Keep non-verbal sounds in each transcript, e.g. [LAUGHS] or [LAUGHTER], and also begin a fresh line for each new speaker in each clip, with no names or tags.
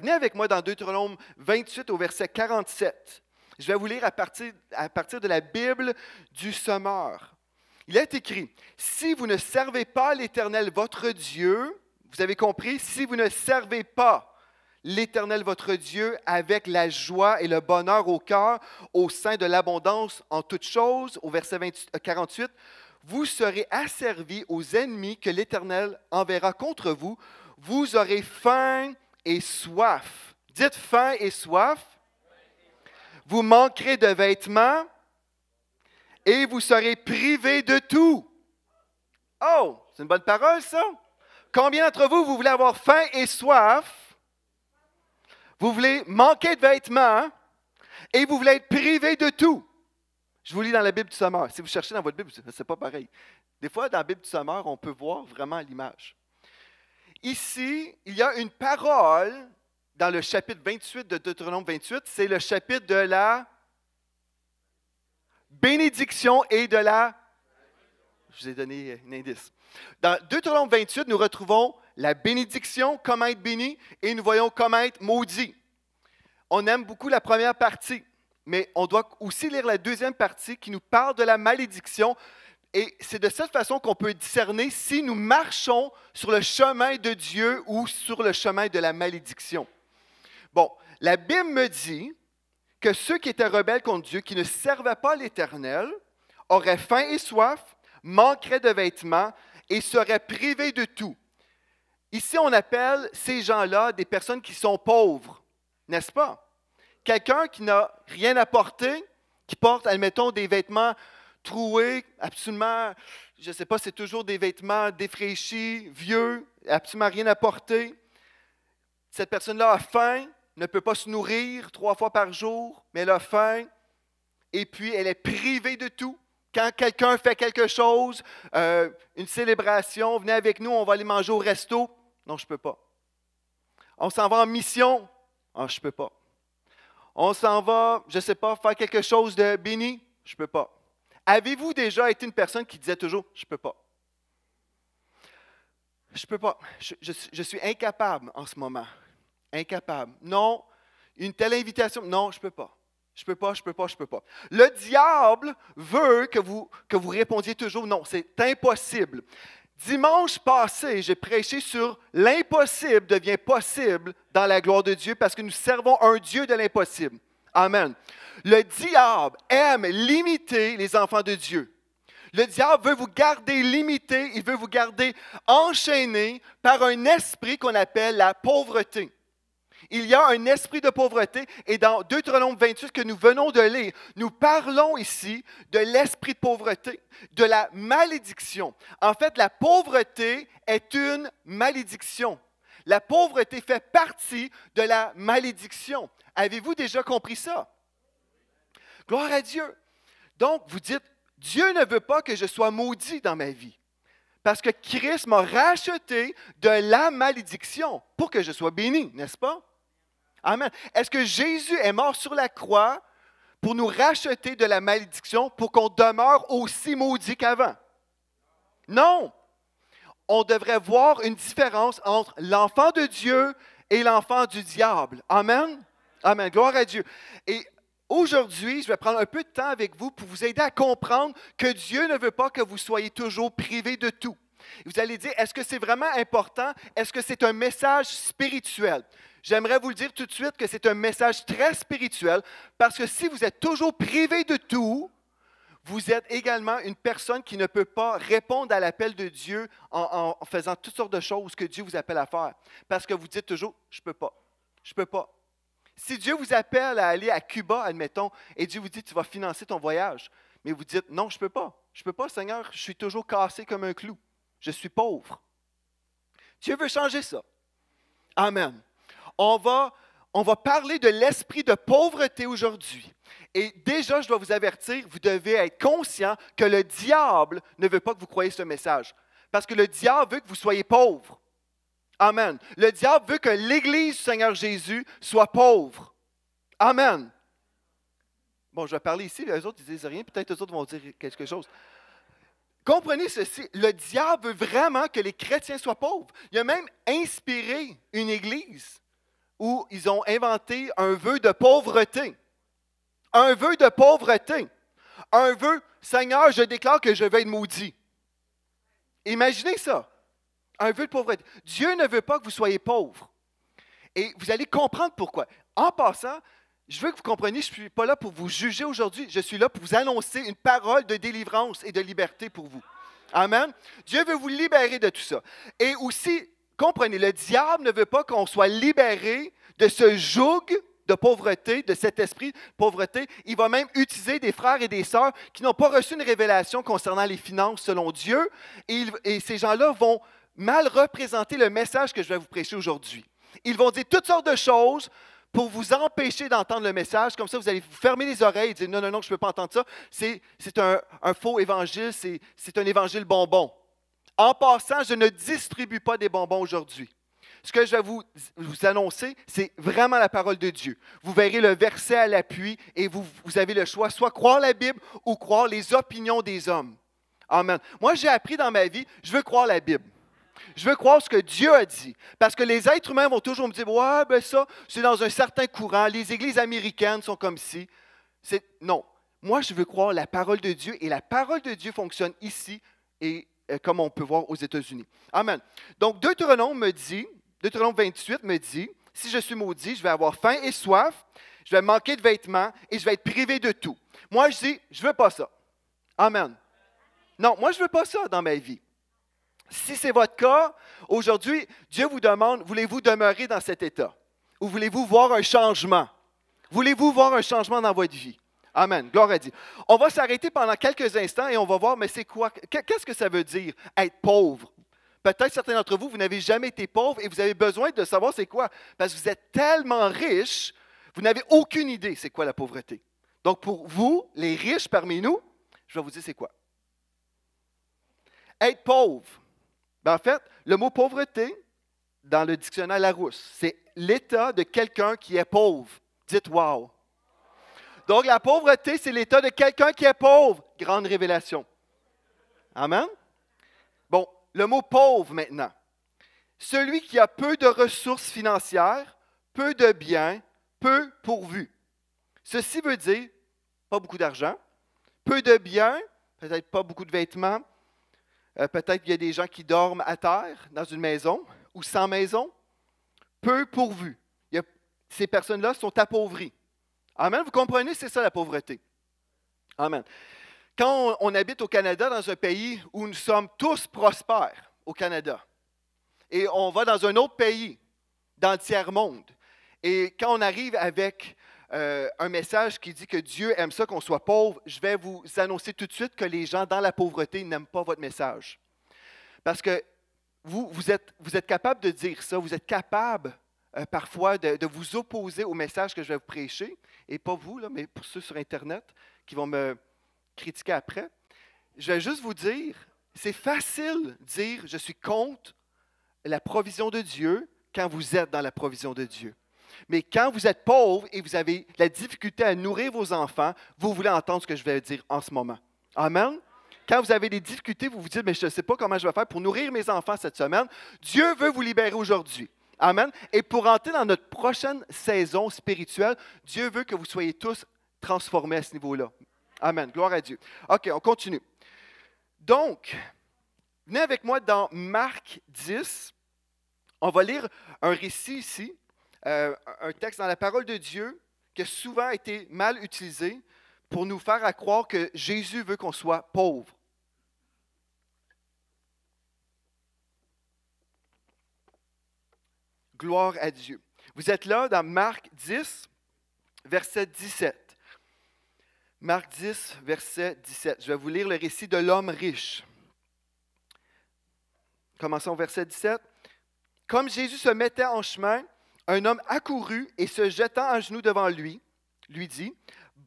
venez avec moi dans Deutéronome 28 au verset 47. Je vais vous lire à partir, à partir de la Bible du Sommeur. Il est écrit, Si vous ne servez pas l'Éternel votre Dieu, vous avez compris, si vous ne servez pas l'Éternel votre Dieu avec la joie et le bonheur au cœur, au sein de l'abondance en toutes choses, au verset 28, 48, euh, vous serez asservis aux ennemis que l'Éternel enverra contre vous. Vous aurez faim et soif. Dites faim et soif. Vous manquerez de vêtements et vous serez privés de tout. Oh, c'est une bonne parole, ça. Combien d'entre vous, vous voulez avoir faim et soif? Vous voulez manquer de vêtements et vous voulez être privé de tout. Je vous lis dans la Bible du Sommeur. Si vous cherchez dans votre Bible, c'est pas pareil. Des fois, dans la Bible du Sommeur, on peut voir vraiment l'image. Ici, il y a une parole dans le chapitre 28 de Deutéronome 28, c'est le chapitre de la bénédiction et de la... Je vous ai donné un indice. Dans Deutéronome 28, nous retrouvons la bénédiction, comment être béni, et nous voyons comment être maudit. On aime beaucoup la première partie, mais on doit aussi lire la deuxième partie qui nous parle de la malédiction et c'est de cette façon qu'on peut discerner si nous marchons sur le chemin de Dieu ou sur le chemin de la malédiction. Bon, la Bible me dit que ceux qui étaient rebelles contre Dieu, qui ne servaient pas l'Éternel, auraient faim et soif, manqueraient de vêtements et seraient privés de tout. Ici, on appelle ces gens-là des personnes qui sont pauvres, n'est-ce pas? Quelqu'un qui n'a rien à porter, qui porte, admettons, des vêtements Troué, absolument, je ne sais pas, c'est toujours des vêtements défraîchis, vieux, absolument rien à porter. Cette personne-là a faim, ne peut pas se nourrir trois fois par jour, mais elle a faim. Et puis, elle est privée de tout. Quand quelqu'un fait quelque chose, euh, une célébration, venez avec nous, on va aller manger au resto. Non, je ne peux pas. On s'en va en mission. Non, ah, je ne peux pas. On s'en va, je ne sais pas, faire quelque chose de béni. Je ne peux pas. Avez-vous déjà été une personne qui disait toujours Je ne peux pas Je ne peux pas. Je, suis incapable en ce moment. Incapable. Non, une telle invitation. Non, je ne peux pas. Je ne peux pas, je ne peux pas, je ne peux pas. Le diable veut que vous, que vous répondiez toujours non, c'est impossible. Dimanche passé, j'ai prêché sur l'impossible devient possible dans la gloire de Dieu parce que nous servons un Dieu de l'impossible. Amen. Le diable aime limiter les enfants de Dieu. Le diable veut vous garder limité, il veut vous garder enchaîné par un esprit qu'on appelle la pauvreté. Il y a un esprit de pauvreté et dans Deutéronome 28 que nous venons de lire, nous parlons ici de l'esprit de pauvreté, de la malédiction. En fait, la pauvreté est une malédiction. La pauvreté fait partie de la malédiction. Avez-vous déjà compris ça? Gloire à Dieu. Donc, vous dites, Dieu ne veut pas que je sois maudit dans ma vie, parce que Christ m'a racheté de la malédiction pour que je sois béni, n'est-ce pas? Amen. Est-ce que Jésus est mort sur la croix pour nous racheter de la malédiction pour qu'on demeure aussi maudit qu'avant? Non. On devrait voir une différence entre l'enfant de Dieu et l'enfant du diable. Amen. Amen. Gloire à Dieu. Et aujourd'hui, je vais prendre un peu de temps avec vous pour vous aider à comprendre que Dieu ne veut pas que vous soyez toujours privés de tout. Vous allez dire, est-ce que c'est vraiment important? Est-ce que c'est un message spirituel? J'aimerais vous le dire tout de suite que c'est un message très spirituel parce que si vous êtes toujours privé de tout, vous êtes également une personne qui ne peut pas répondre à l'appel de Dieu en, en, faisant toutes sortes de choses que Dieu vous appelle à faire. Parce que vous dites toujours, je ne peux pas, je ne peux pas, si Dieu vous appelle à aller à Cuba, admettons, et Dieu vous dit, tu vas financer ton voyage, mais vous dites, non, je ne peux pas. Je ne peux pas, Seigneur, je suis toujours cassé comme un clou. Je suis pauvre. Dieu veut changer ça. Amen. On va, on va parler de l'esprit de pauvreté aujourd'hui. Et déjà, je dois vous avertir, vous devez être conscient que le diable ne veut pas que vous croyez ce message. Parce que le diable veut que vous soyez pauvre. Amen. Le diable veut que l'Église du Seigneur Jésus soit pauvre. Amen. Bon, je vais parler ici, les autres, ils disent rien, peut-être les autres vont dire quelque chose. Comprenez ceci, le diable veut vraiment que les chrétiens soient pauvres. Il a même inspiré une église où ils ont inventé un vœu de pauvreté. Un vœu de pauvreté. Un vœu, Seigneur, je déclare que je vais être maudit. Imaginez ça un vœu de pauvreté. Dieu ne veut pas que vous soyez pauvres. Et vous allez comprendre pourquoi. En passant, je veux que vous compreniez, je ne suis pas là pour vous juger aujourd'hui, je suis là pour vous annoncer une parole de délivrance et de liberté pour vous. Amen. Dieu veut vous libérer de tout ça. Et aussi, comprenez, le diable ne veut pas qu'on soit libéré de ce joug de pauvreté, de cet esprit de pauvreté. Il va même utiliser des frères et des sœurs qui n'ont pas reçu une révélation concernant les finances selon Dieu. Et, et ces gens-là vont mal représenter le message que je vais vous prêcher aujourd'hui. Ils vont dire toutes sortes de choses pour vous empêcher d'entendre le message. Comme ça, vous allez vous fermer les oreilles et dire non, non, non, je ne peux pas entendre ça. C'est un, un, faux évangile, c'est un évangile bonbon. En passant, je ne distribue pas des bonbons aujourd'hui. Ce que je vais vous, vous annoncer, c'est vraiment la parole de Dieu. Vous verrez le verset à l'appui et vous, vous avez le choix, soit croire la Bible ou croire les opinions des hommes. Amen. Moi, j'ai appris dans ma vie, je veux croire la Bible. Je veux croire ce que Dieu a dit. Parce que les êtres humains vont toujours me dire Ouais, ben ça, c'est dans un certain courant. Les églises américaines sont comme si. Non. Moi, je veux croire la parole de Dieu et la parole de Dieu fonctionne ici et euh, comme on peut voir aux États-Unis. Amen. Donc, Deutéronome me dit, Deutéronome 28 me dit Si je suis maudit, je vais avoir faim et soif, je vais manquer de vêtements et je vais être privé de tout. Moi, je dis Je veux pas ça. Amen. Non, moi, je veux pas ça dans ma vie. Si c'est votre cas, aujourd'hui, Dieu vous demande, voulez-vous demeurer dans cet état? Ou voulez-vous voir un changement? Voulez-vous voir un changement dans votre vie? Amen. Gloire à Dieu. On va s'arrêter pendant quelques instants et on va voir, mais c'est quoi? Qu'est-ce que ça veut dire être pauvre? Peut-être certains d'entre vous, vous n'avez jamais été pauvre et vous avez besoin de savoir c'est quoi. Parce que vous êtes tellement riche, vous n'avez aucune idée c'est quoi la pauvreté. Donc pour vous, les riches parmi nous, je vais vous dire c'est quoi. Être pauvre, ben, en fait, le mot pauvreté, dans le dictionnaire Larousse, c'est l'état de quelqu'un qui est pauvre. Dites wow. Donc, la pauvreté, c'est l'état de quelqu'un qui est pauvre. Grande révélation. Amen. Bon, le mot pauvre maintenant. Celui qui a peu de ressources financières, peu de biens, peu pourvu. Ceci veut dire pas beaucoup d'argent, peu de biens, peut-être pas beaucoup de vêtements, euh, peut-être qu'il y a des gens qui dorment à terre dans une maison ou sans maison. Peu pourvus. ces personnes-là sont appauvries. Amen. Vous comprenez, c'est ça la pauvreté. Amen. Quand on, on habite au Canada, dans un pays où nous sommes tous prospères au Canada, et on va dans un autre pays, dans le tiers-monde, et quand on arrive avec euh, un message qui dit que Dieu aime ça qu'on soit pauvre, je vais vous annoncer tout de suite que les gens dans la pauvreté n'aiment pas votre message. Parce que vous, vous, êtes, vous êtes capable de dire ça, vous êtes capable euh, parfois de, vous opposer au message que je vais vous prêcher, et pas vous, là, mais pour ceux sur Internet qui vont me critiquer après. Je vais juste vous dire, c'est facile de dire je suis contre la provision de Dieu quand vous êtes dans la provision de Dieu. Mais quand vous êtes pauvre et vous avez la difficulté à nourrir vos enfants, vous voulez entendre ce que je vais dire en ce moment. Amen. Quand vous avez des difficultés, vous vous dites, mais je ne sais pas comment je vais faire pour nourrir mes enfants cette semaine. Dieu veut vous libérer aujourd'hui. Amen. Et pour entrer dans notre prochaine saison spirituelle, Dieu veut que vous soyez tous transformés à ce niveau-là. Amen. Gloire à Dieu. OK, on continue. Donc, venez avec moi dans Marc 10. On va lire un récit ici euh, un texte dans la parole de Dieu qui a souvent été mal utilisé pour nous faire à croire que Jésus veut qu'on soit pauvre. Gloire à Dieu. Vous êtes là dans Marc 10, verset 17. Marc 10, verset 17. Je vais vous lire le récit de l'homme riche. Commençons au verset 17. Comme Jésus se mettait en chemin, un homme accourut et se jetant à genoux devant lui, lui dit,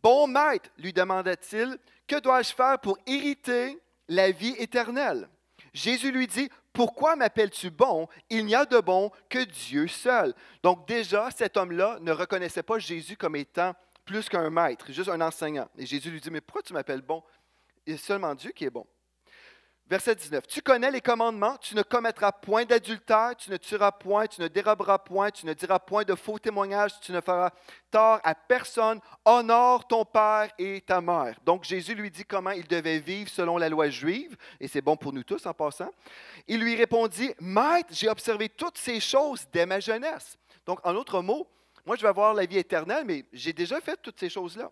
Bon maître, lui demanda-t-il, que dois-je faire pour irriter la vie éternelle? Jésus lui dit, Pourquoi m'appelles-tu bon? Il n'y a de bon que Dieu seul. Donc déjà, cet homme-là ne reconnaissait pas Jésus comme étant plus qu'un maître, juste un enseignant. Et Jésus lui dit, Mais pourquoi tu m'appelles bon? Il y seulement Dieu qui est bon. Verset 19. Tu connais les commandements, tu ne commettras point d'adultère, tu ne tueras point, tu ne déroberas point, tu ne diras point de faux témoignages, tu ne feras tort à personne, honore ton père et ta mère. Donc Jésus lui dit comment il devait vivre selon la loi juive, et c'est bon pour nous tous en passant. Il lui répondit, Maître, j'ai observé toutes ces choses dès ma jeunesse. Donc en autre mot, moi je vais avoir la vie éternelle, mais j'ai déjà fait toutes ces choses-là.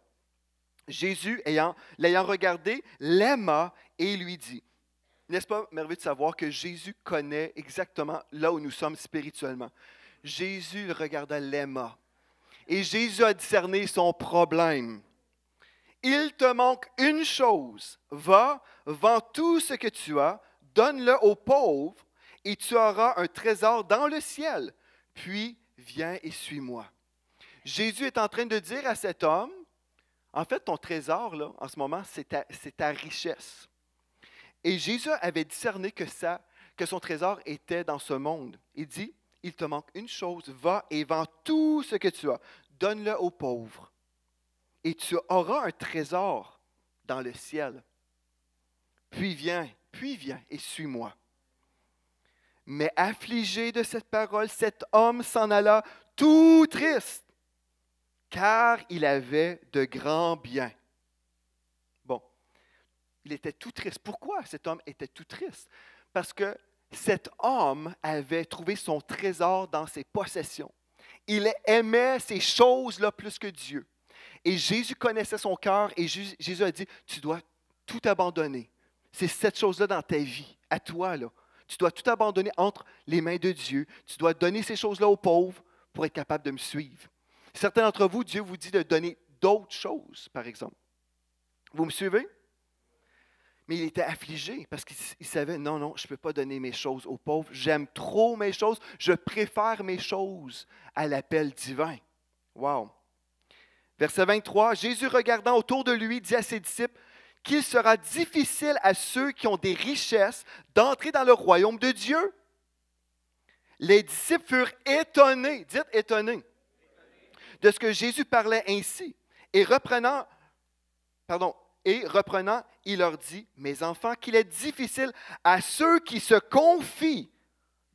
Jésus, l'ayant regardé, l'aima et lui dit, n'est-ce pas merveilleux de savoir que Jésus connaît exactement là où nous sommes spirituellement? Jésus regarda l'Emma et Jésus a discerné son problème. Il te manque une chose. Va, vends tout ce que tu as, donne-le aux pauvres et tu auras un trésor dans le ciel. Puis viens et suis-moi. Jésus est en train de dire à cet homme, en fait, ton trésor, là, en ce moment, c'est ta richesse. Et Jésus avait discerné que ça, que son trésor était dans ce monde. Il dit, il te manque une chose, va et vends tout ce que tu as, donne-le aux pauvres, et tu auras un trésor dans le ciel. Puis viens, puis viens et suis-moi. Mais affligé de cette parole, cet homme s'en alla tout triste, car il avait de grands biens. Il était tout triste. Pourquoi cet homme était tout triste? Parce que cet homme avait trouvé son trésor dans ses possessions. Il aimait ces choses-là plus que Dieu. Et Jésus connaissait son cœur et Jésus a dit, tu dois tout abandonner. C'est cette chose-là dans ta vie, à toi. Là. Tu dois tout abandonner entre les mains de Dieu. Tu dois donner ces choses-là aux pauvres pour être capable de me suivre. Certains d'entre vous, Dieu vous dit de donner d'autres choses, par exemple. Vous me suivez? Mais il était affligé parce qu'il savait, non, non, je ne peux pas donner mes choses aux pauvres. J'aime trop mes choses. Je préfère mes choses à l'appel divin. Wow. Verset 23, Jésus regardant autour de lui dit à ses disciples, qu'il sera difficile à ceux qui ont des richesses d'entrer dans le royaume de Dieu. Les disciples furent étonnés, dites étonnés, de ce que Jésus parlait ainsi. Et reprenant, pardon, et reprenant, il leur dit, mes enfants, qu'il est difficile à ceux qui se confient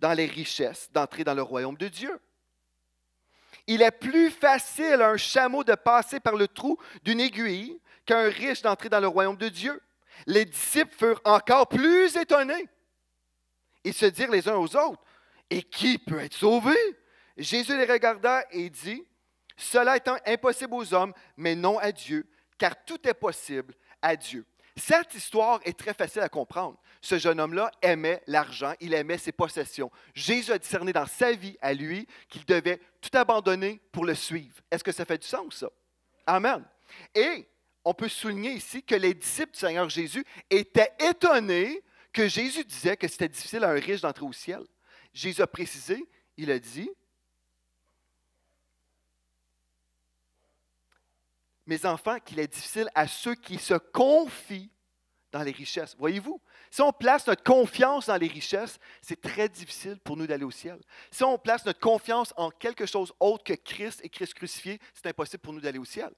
dans les richesses d'entrer dans le royaume de Dieu. Il est plus facile à un chameau de passer par le trou d'une aiguille qu'à un riche d'entrer dans le royaume de Dieu. Les disciples furent encore plus étonnés. Ils se dirent les uns aux autres, et qui peut être sauvé? Jésus les regarda et dit, Cela étant impossible aux hommes, mais non à Dieu, car tout est possible à Dieu. Cette histoire est très facile à comprendre. Ce jeune homme-là aimait l'argent, il aimait ses possessions. Jésus a discerné dans sa vie à lui qu'il devait tout abandonner pour le suivre. Est-ce que ça fait du sens, ça? Amen. Et on peut souligner ici que les disciples du Seigneur Jésus étaient étonnés que Jésus disait que c'était difficile à un riche d'entrer au ciel. Jésus a précisé, il a dit, mes enfants, qu'il est difficile à ceux qui se confient dans les richesses. Voyez-vous, si on place notre confiance dans les richesses, c'est très difficile pour nous d'aller au ciel. Si on place notre confiance en quelque chose autre que Christ et Christ crucifié, c'est impossible pour nous d'aller au ciel.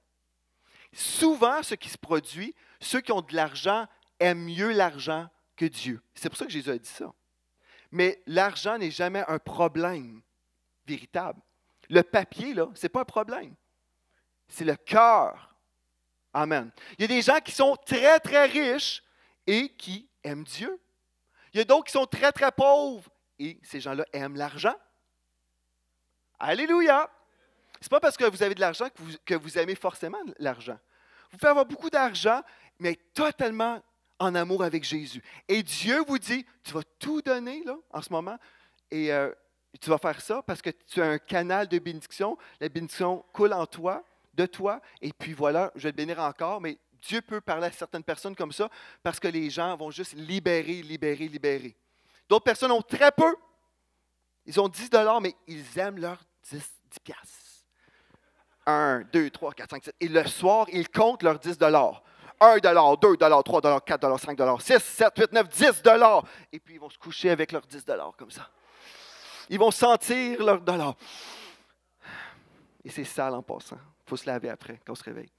Souvent, ce qui se produit, ceux qui ont de l'argent aiment mieux l'argent que Dieu. C'est pour ça que Jésus a dit ça. Mais l'argent n'est jamais un problème véritable. Le papier, là, ce n'est pas un problème c'est le cœur. Amen. Il y a des gens qui sont très, très riches et qui aiment Dieu. Il y a d'autres qui sont très, très pauvres et ces gens-là aiment l'argent. Alléluia! n'est pas parce que vous avez de l'argent que vous, aimez forcément l'argent. Vous pouvez avoir beaucoup d'argent, mais être totalement en amour avec Jésus. Et Dieu vous dit, tu vas tout donner là, en ce moment, et euh, tu vas faire ça parce que tu as un canal de bénédiction. La bénédiction coule en toi de toi, et puis voilà, je vais te bénir encore, mais Dieu peut parler à certaines personnes comme ça parce que les gens vont juste libérer, libérer, libérer. D'autres personnes ont très peu. Ils ont 10 dollars, mais ils aiment leurs 10, piastres. 1, 2, 3, 4, 5, 6. Et le soir, ils comptent leurs 10 dollars. 1 dollar, 2 dollars, 3 dollars, 4 dollars, 5 dollars, 6, 7, 8, 9, 10 dollars. Et puis, ils vont se coucher avec leurs 10 dollars comme ça. Ils vont sentir leurs dollars. Et c'est sale en passant faut se laver après, quand on se réveille.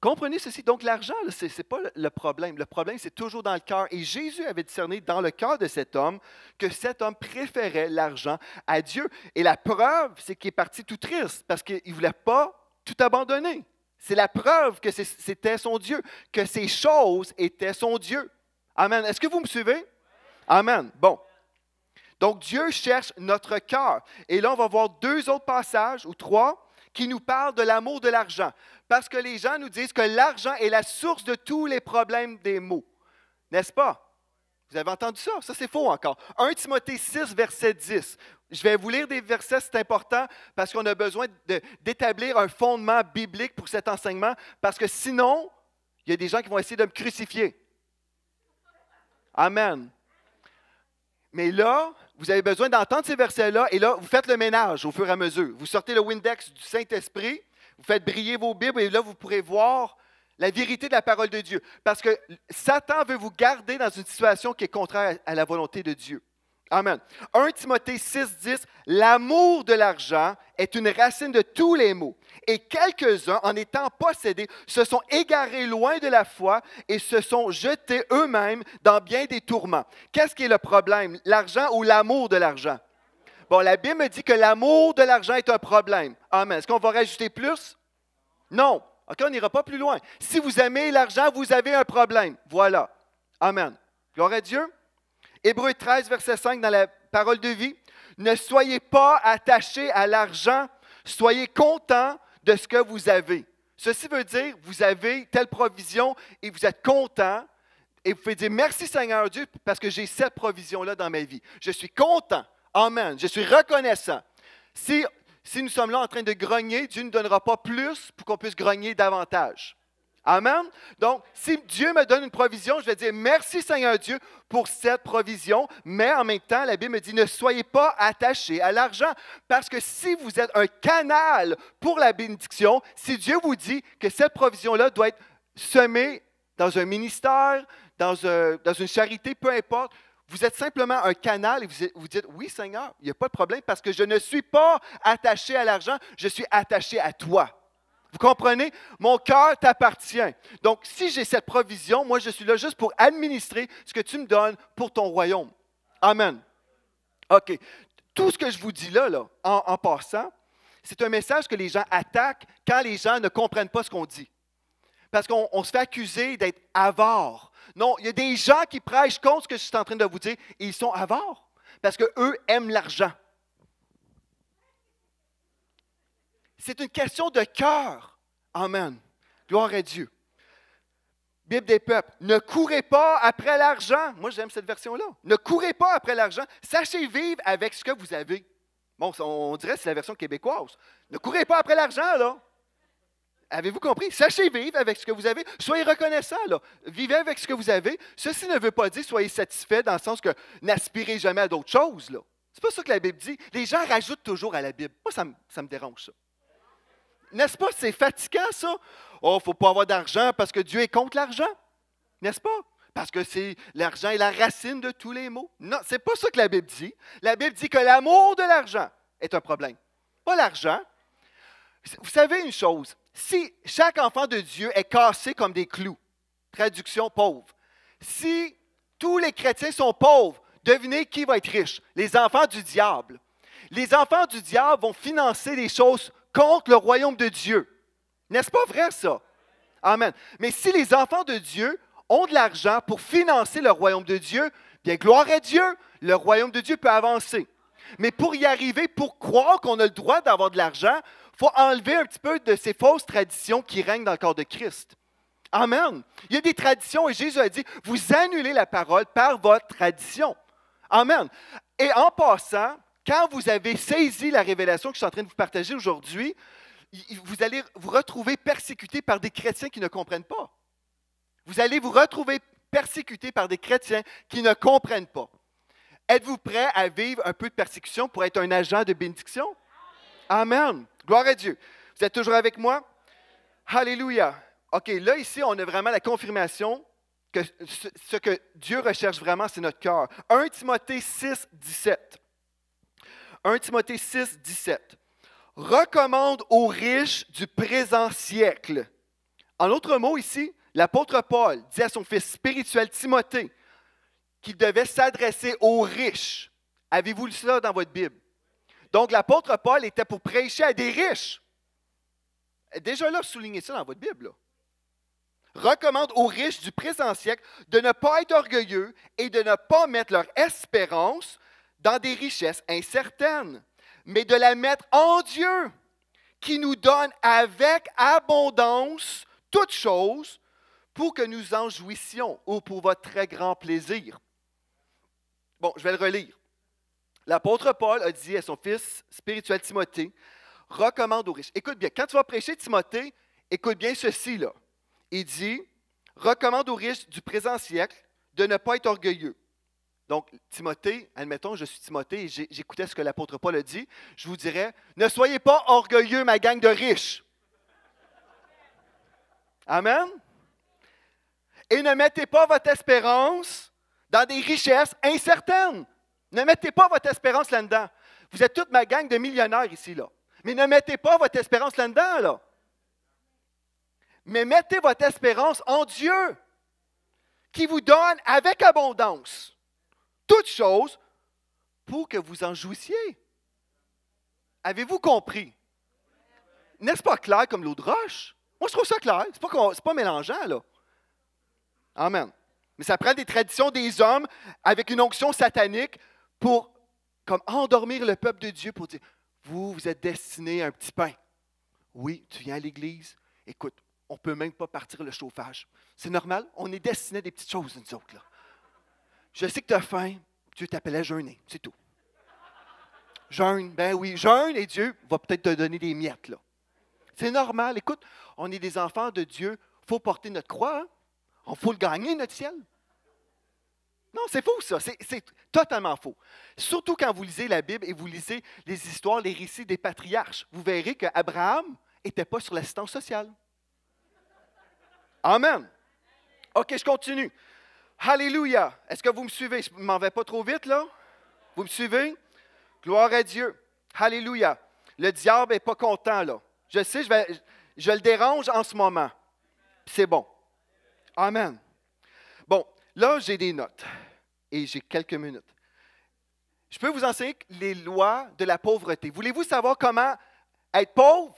Comprenez ceci. Donc, l'argent, ce n'est pas le problème. Le problème, c'est toujours dans le cœur. Et Jésus avait discerné dans le cœur de cet homme que cet homme préférait l'argent à Dieu. Et la preuve, c'est qu'il est parti tout triste parce qu'il ne voulait pas tout abandonner. C'est la preuve que c'était son Dieu, que ces choses étaient son Dieu. Amen. Est-ce que vous me suivez? Amen. Bon. Donc Dieu cherche notre cœur. Et là, on va voir deux autres passages, ou trois, qui nous parlent de l'amour de l'argent. Parce que les gens nous disent que l'argent est la source de tous les problèmes des maux. N'est-ce pas? Vous avez entendu ça? Ça, c'est faux encore. 1 Timothée 6, verset 10. Je vais vous lire des versets, c'est important, parce qu'on a besoin d'établir un fondement biblique pour cet enseignement, parce que sinon, il y a des gens qui vont essayer de me crucifier. Amen. Mais là, vous avez besoin d'entendre ces versets-là, et là, vous faites le ménage au fur et à mesure. Vous sortez le Windex du Saint-Esprit, vous faites briller vos Bibles, et là, vous pourrez voir la vérité de la parole de Dieu. Parce que Satan veut vous garder dans une situation qui est contraire à la volonté de Dieu. Amen. 1 Timothée 6, 10, l'amour de l'argent est une racine de tous les maux. Et quelques-uns, en étant possédés, se sont égarés loin de la foi et se sont jetés eux-mêmes dans bien des tourments. Qu'est-ce qui est le problème, l'argent ou l'amour de l'argent? Bon, la Bible me dit que l'amour de l'argent est un problème. Amen. Est-ce qu'on va rajouter plus? Non. OK, on n'ira pas plus loin. Si vous aimez l'argent, vous avez un problème. Voilà. Amen. Gloire à Dieu. Hébreu 13, verset 5 dans la parole de vie. Ne soyez pas attachés à l'argent, soyez contents de ce que vous avez. Ceci veut dire, vous avez telle provision et vous êtes content et vous pouvez dire merci Seigneur Dieu parce que j'ai cette provision-là dans ma vie. Je suis content. Amen. Je suis reconnaissant. Si, si nous sommes là en train de grogner, Dieu ne donnera pas plus pour qu'on puisse grogner davantage. Amen. Donc, si Dieu me donne une provision, je vais dire merci Seigneur Dieu pour cette provision, mais en même temps, la Bible me dit ne soyez pas attaché à l'argent, parce que si vous êtes un canal pour la bénédiction, si Dieu vous dit que cette provision-là doit être semée dans un ministère, dans, dans une charité, peu importe, vous êtes simplement un canal et vous, dites, oui Seigneur, il n'y a pas de problème parce que je ne suis pas attaché à l'argent, je suis attaché à toi. Vous comprenez? Mon cœur t'appartient. Donc, si j'ai cette provision, moi, je suis là juste pour administrer ce que tu me donnes pour ton royaume. Amen. OK. Tout ce que je vous dis là, là en, en passant, c'est un message que les gens attaquent quand les gens ne comprennent pas ce qu'on dit. Parce qu'on se fait accuser d'être avare. Non, il y a des gens qui prêchent contre ce que je suis en train de vous dire et ils sont avares parce qu'eux aiment l'argent. C'est une question de cœur. Amen. Gloire à Dieu. Bible des peuples, ne courez pas après l'argent. Moi, j'aime cette version-là. Ne courez pas après l'argent. Sachez vivre avec ce que vous avez. Bon, on dirait que c'est la version québécoise. Ne courez pas après l'argent, là. Avez-vous compris? Sachez vivre avec ce que vous avez. Soyez reconnaissant, là. Vivez avec ce que vous avez. Ceci ne veut pas dire soyez satisfait dans le sens que n'aspirez jamais à d'autres choses, là. C'est pas ça que la Bible dit. Les gens rajoutent toujours à la Bible. Moi, ça me, ça me dérange, ça. N'est-ce pas? C'est fatigant, ça. Oh, il ne faut pas avoir d'argent parce que Dieu est contre l'argent. N'est-ce pas? Parce que c'est l'argent est la racine de tous les maux. Non, c'est pas ça que la Bible dit. La Bible dit que l'amour de l'argent est un problème. Pas l'argent. Vous savez une chose, si chaque enfant de Dieu est cassé comme des clous, traduction pauvre, si tous les chrétiens sont pauvres, devinez qui va être riche? Les enfants du diable. Les enfants du diable vont financer des choses contre le royaume de Dieu. N'est-ce pas vrai ça? Amen. Mais si les enfants de Dieu ont de l'argent pour financer le royaume de Dieu, bien gloire à Dieu, le royaume de Dieu peut avancer. Mais pour y arriver, pour croire qu'on a le droit d'avoir de l'argent, il faut enlever un petit peu de ces fausses traditions qui règnent dans le corps de Christ. Amen. Il y a des traditions et Jésus a dit, vous annulez la parole par votre tradition. Amen. Et en passant, quand vous avez saisi la révélation que je suis en train de vous partager aujourd'hui, vous allez vous retrouver persécuté par des chrétiens qui ne comprennent pas. Vous allez vous retrouver persécuté par des chrétiens qui ne comprennent pas. Êtes-vous prêt à vivre un peu de persécution pour être un agent de bénédiction? Amen. Gloire à Dieu. Vous êtes toujours avec moi? Alléluia. OK, là, ici, on a vraiment la confirmation que ce que Dieu recherche vraiment, c'est notre cœur. 1 Timothée 6, 17. 1 Timothée 6, 17, recommande aux riches du présent siècle. En autre mot ici, l'apôtre Paul dit à son fils spirituel Timothée qu'il devait s'adresser aux riches. Avez-vous lu cela dans votre Bible? Donc, l'apôtre Paul était pour prêcher à des riches. Déjà là, soulignez ça dans votre Bible. Recommande aux riches du présent siècle de ne pas être orgueilleux et de ne pas mettre leur espérance dans des richesses incertaines, mais de la mettre en Dieu, qui nous donne avec abondance toutes choses pour que nous en jouissions ou pour votre très grand plaisir. Bon, je vais le relire. L'apôtre Paul a dit à son fils spirituel Timothée, recommande aux riches. Écoute bien, quand tu vas prêcher Timothée, écoute bien ceci là. Il dit, recommande aux riches du présent siècle de ne pas être orgueilleux, donc, Timothée, admettons, je suis Timothée et j'écoutais ce que l'apôtre Paul a dit, je vous dirais, ne soyez pas orgueilleux, ma gang de riches. Amen. Et ne mettez pas votre espérance dans des richesses incertaines. Ne mettez pas votre espérance là-dedans. Vous êtes toute ma gang de millionnaires ici, là. Mais ne mettez pas votre espérance là-dedans, là. Mais mettez votre espérance en Dieu, qui vous donne avec abondance toutes choses pour que vous en jouissiez. Avez-vous compris? N'est-ce pas clair comme l'eau de roche? Moi, je trouve ça clair. C'est pas, pas mélangeant, là. Amen. Mais ça prend des traditions des hommes avec une onction satanique pour comme endormir le peuple de Dieu pour dire Vous, vous êtes destiné à un petit pain. Oui, tu viens à l'Église. Écoute, on ne peut même pas partir le chauffage. C'est normal, on est destiné à des petites choses, nous autres. Là. Je sais que tu as faim, Dieu t'appelait jeûner, c'est tout. Jeûne, ben oui, jeûne et Dieu va peut-être te donner des miettes, là. C'est normal. Écoute, on est des enfants de Dieu. Il faut porter notre croix. Hein. On faut le gagner, notre ciel. Non, c'est faux, ça. C'est totalement faux. Surtout quand vous lisez la Bible et vous lisez les histoires, les récits des patriarches, vous verrez qu'Abraham n'était pas sur l'assistance sociale. Amen. OK, je continue. Alléluia! Est-ce que vous me suivez? Je ne m'en vais pas trop vite, là? Vous me suivez? Gloire à Dieu. Alléluia. Le diable n'est pas content, là. Je sais, je, vais, je le dérange en ce moment. C'est bon. Amen. Bon, là, j'ai des notes et j'ai quelques minutes. Je peux vous enseigner les lois de la pauvreté. Voulez-vous savoir comment être pauvre?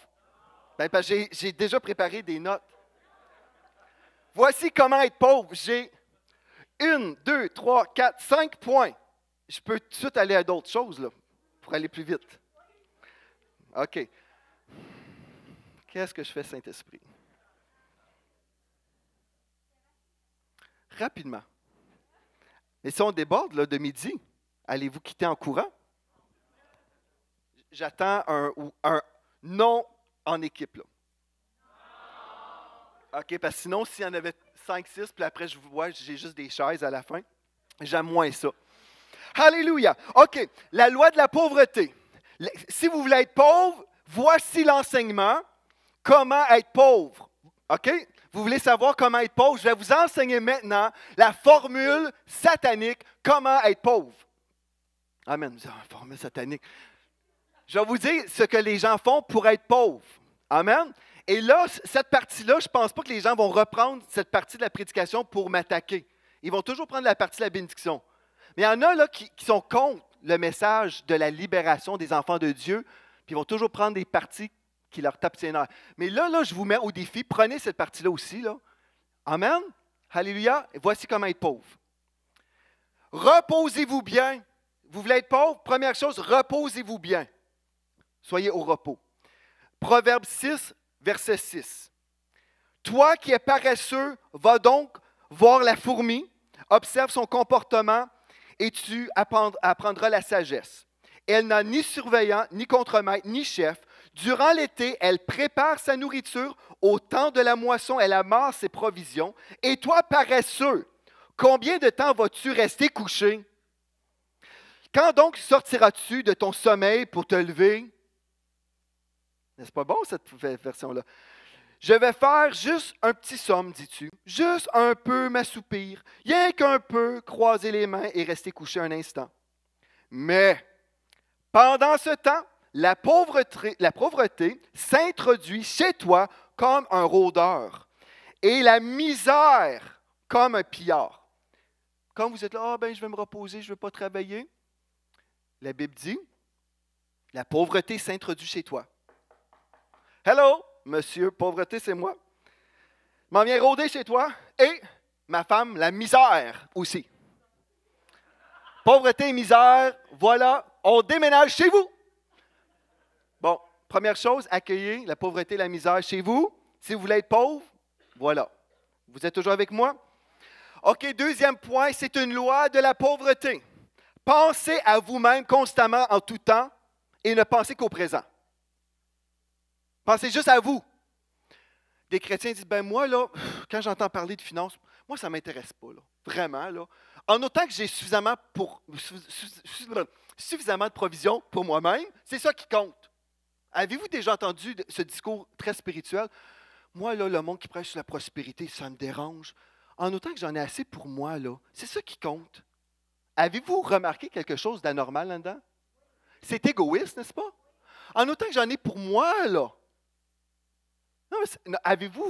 Bien, j'ai déjà préparé des notes. Voici comment être pauvre. J'ai une, deux, trois, quatre, cinq points. Je peux tout de suite aller à d'autres choses là, pour aller plus vite. OK. Qu'est-ce que je fais, Saint-Esprit? Rapidement. Et si on déborde là, de midi, allez-vous quitter en courant? J'attends un, un non en équipe. Là. OK, parce que sinon, s'il y en avait 5, 6, puis après, je vous vois, j'ai juste des chaises à la fin. J'aime moins ça. Alléluia. OK, la loi de la pauvreté. Si vous voulez être pauvre, voici l'enseignement. Comment être pauvre. OK? Vous voulez savoir comment être pauvre? Je vais vous enseigner maintenant la formule satanique comment être pauvre. Amen. Ah, formule satanique. Je vais vous dire ce que les gens font pour être pauvres. Amen. Et là, cette partie-là, je ne pense pas que les gens vont reprendre cette partie de la prédication pour m'attaquer. Ils vont toujours prendre la partie de la bénédiction. Mais il y en a là, qui, sont contre le message de la libération des enfants de Dieu, puis ils vont toujours prendre des parties qui leur tapent Mais là, là, je vous mets au défi, prenez cette partie-là aussi. Là. Amen. Alléluia. Voici comment être pauvre. Reposez-vous bien. Vous voulez être pauvre? Première chose, reposez-vous bien. Soyez au repos. Proverbe 6, verset 6. Toi qui es paresseux, va donc voir la fourmi, observe son comportement et tu apprendras la sagesse. Elle n'a ni surveillant, ni contremaître, ni chef. Durant l'été, elle prépare sa nourriture. Au temps de la moisson, elle amasse ses provisions. Et toi, paresseux, combien de temps vas-tu rester couché? Quand donc sortiras-tu de ton sommeil pour te lever n'est-ce pas bon, cette version-là? Je vais faire juste un petit somme, dis-tu, juste un peu m'assoupir, rien qu'un peu croiser les mains et rester couché un instant. Mais pendant ce temps, la pauvreté, la pauvreté s'introduit chez toi comme un rôdeur et la misère comme un pillard. Quand vous êtes là, oh, ben, je vais me reposer, je ne veux pas travailler, la Bible dit, la pauvreté s'introduit chez toi Hello, monsieur, pauvreté, c'est moi. Je m'en viens rôder chez toi et ma femme, la misère aussi. Pauvreté et misère, voilà, on déménage chez vous. Bon, première chose, accueillez la pauvreté et la misère chez vous. Si vous voulez être pauvre, voilà. Vous êtes toujours avec moi? OK, deuxième point, c'est une loi de la pauvreté. Pensez à vous-même constamment en tout temps et ne pensez qu'au présent. Pensez juste à vous. Des chrétiens disent, ben moi, là, quand j'entends parler de finances, moi, ça ne m'intéresse pas, là. vraiment. Là. En autant que j'ai suffisamment, suffisamment de provisions pour moi-même, c'est ça qui compte. Avez-vous déjà entendu ce discours très spirituel? Moi, là, le monde qui prêche sur la prospérité, ça me dérange. En autant que j'en ai assez pour moi, là, c'est ça qui compte. Avez-vous remarqué quelque chose d'anormal là-dedans? C'est égoïste, n'est-ce pas? En autant que j'en ai pour moi, là, non, mais avez vu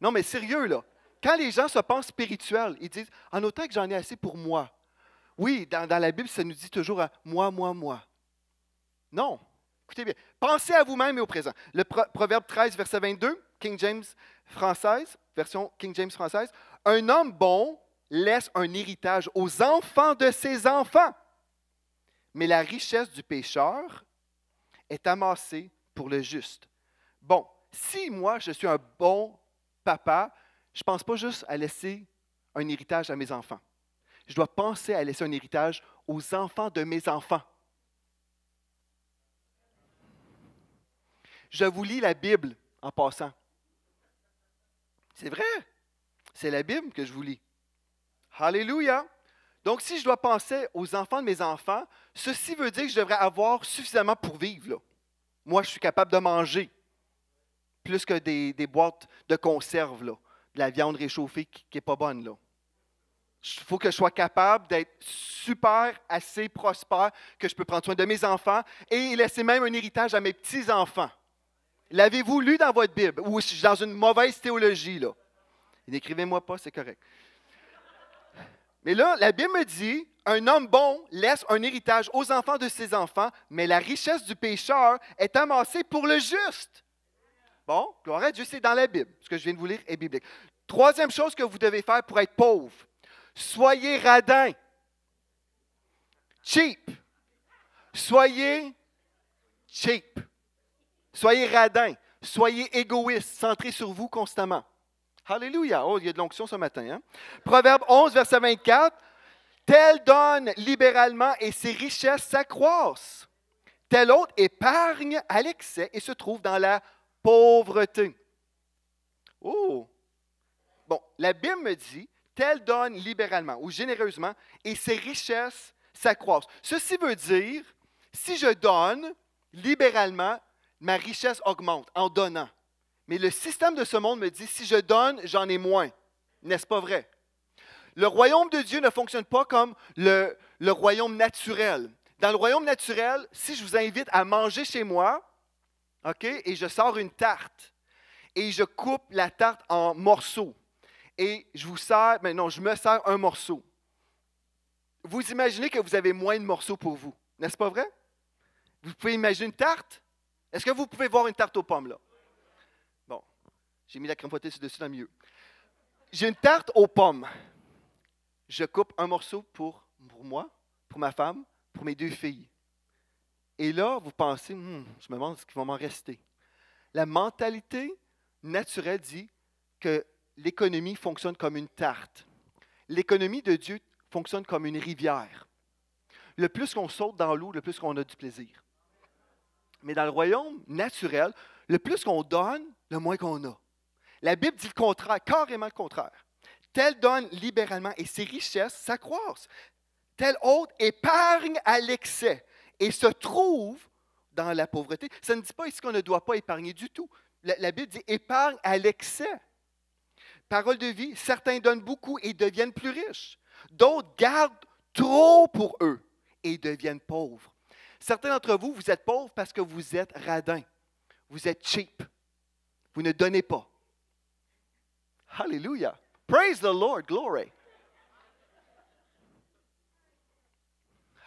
Non, mais sérieux, là. Quand les gens se pensent spirituels, ils disent En autant que j'en ai assez pour moi. Oui, dans, la Bible, ça nous dit toujours hein, moi, moi, moi. Non. Écoutez bien. Pensez à vous-même et au présent. Le Proverbe 13, verset 22, King James française, version King James française. Un homme bon laisse un héritage aux enfants de ses enfants. Mais la richesse du pécheur est amassée pour le juste. Bon, si moi, je suis un bon papa, je ne pense pas juste à laisser un héritage à mes enfants. Je dois penser à laisser un héritage aux enfants de mes enfants. Je vous lis la Bible en passant. C'est vrai. C'est la Bible que je vous lis. Alléluia. Donc, si je dois penser aux enfants de mes enfants, ceci veut dire que je devrais avoir suffisamment pour vivre. Moi, je suis capable de manger plus que des, boîtes de conserve, là, de la viande réchauffée qui n'est pas bonne. Il faut que je sois capable d'être super, assez prospère, que je peux prendre soin de mes enfants et laisser même un héritage à mes petits-enfants. L'avez-vous lu dans votre Bible ou dans une mauvaise théologie, là? N'écrivez-moi pas, c'est correct. Mais là, la Bible me dit, un homme bon laisse un héritage aux enfants de ses enfants, mais la richesse du pécheur est amassée pour le juste. Bon, gloire à Dieu, c'est dans la Bible. Ce que je viens de vous lire est biblique. Troisième chose que vous devez faire pour être pauvre, soyez radin, cheap. Soyez cheap. Soyez radin. Soyez égoïste, centré sur vous constamment. Alléluia. Oh, il y a de l'onction ce matin. Hein? Proverbe 11, verset 24. Tel donne libéralement et ses richesses s'accroissent. Tel autre épargne à l'excès et se trouve dans la pauvreté. Oh! Bon, la Bible me dit, Telle donne libéralement ou généreusement, et ses richesses s'accroissent. Ceci veut dire, si je donne libéralement, ma richesse augmente en donnant. Mais le système de ce monde me dit, si je donne, j'en ai moins. N'est-ce pas vrai? Le royaume de Dieu ne fonctionne pas comme le, le royaume naturel. Dans le royaume naturel, si je vous invite à manger chez moi, OK? Et je sors une tarte. Et je coupe la tarte en morceaux. Et je vous sers, mais je me sers un morceau. Vous imaginez que vous avez moins de morceaux pour vous, n'est-ce pas vrai? Vous pouvez imaginer une tarte? Est-ce que vous pouvez voir une tarte aux pommes, là? Bon, j'ai mis la crème sur dessus dans le milieu. J'ai une tarte aux pommes. Je coupe un morceau pour moi, pour ma femme, pour mes deux filles. Et là, vous pensez, hmm, je me demande ce qui va m'en rester. La mentalité naturelle dit que l'économie fonctionne comme une tarte. L'économie de Dieu fonctionne comme une rivière. Le plus qu'on saute dans l'eau, le plus qu'on a du plaisir. Mais dans le royaume naturel, le plus qu'on donne, le moins qu'on a. La Bible dit le contraire, carrément le contraire. Telle donne libéralement et ses richesses s'accroissent. Tel autre épargne à l'excès et se trouve dans la pauvreté. Ça ne dit pas ici qu'on ne doit pas épargner du tout. La, Bible dit épargne à l'excès. Parole de vie, certains donnent beaucoup et deviennent plus riches. D'autres gardent trop pour eux et deviennent pauvres. Certains d'entre vous, vous êtes pauvres parce que vous êtes radins. Vous êtes cheap. Vous ne donnez pas. Hallelujah. Praise the Lord. Glory.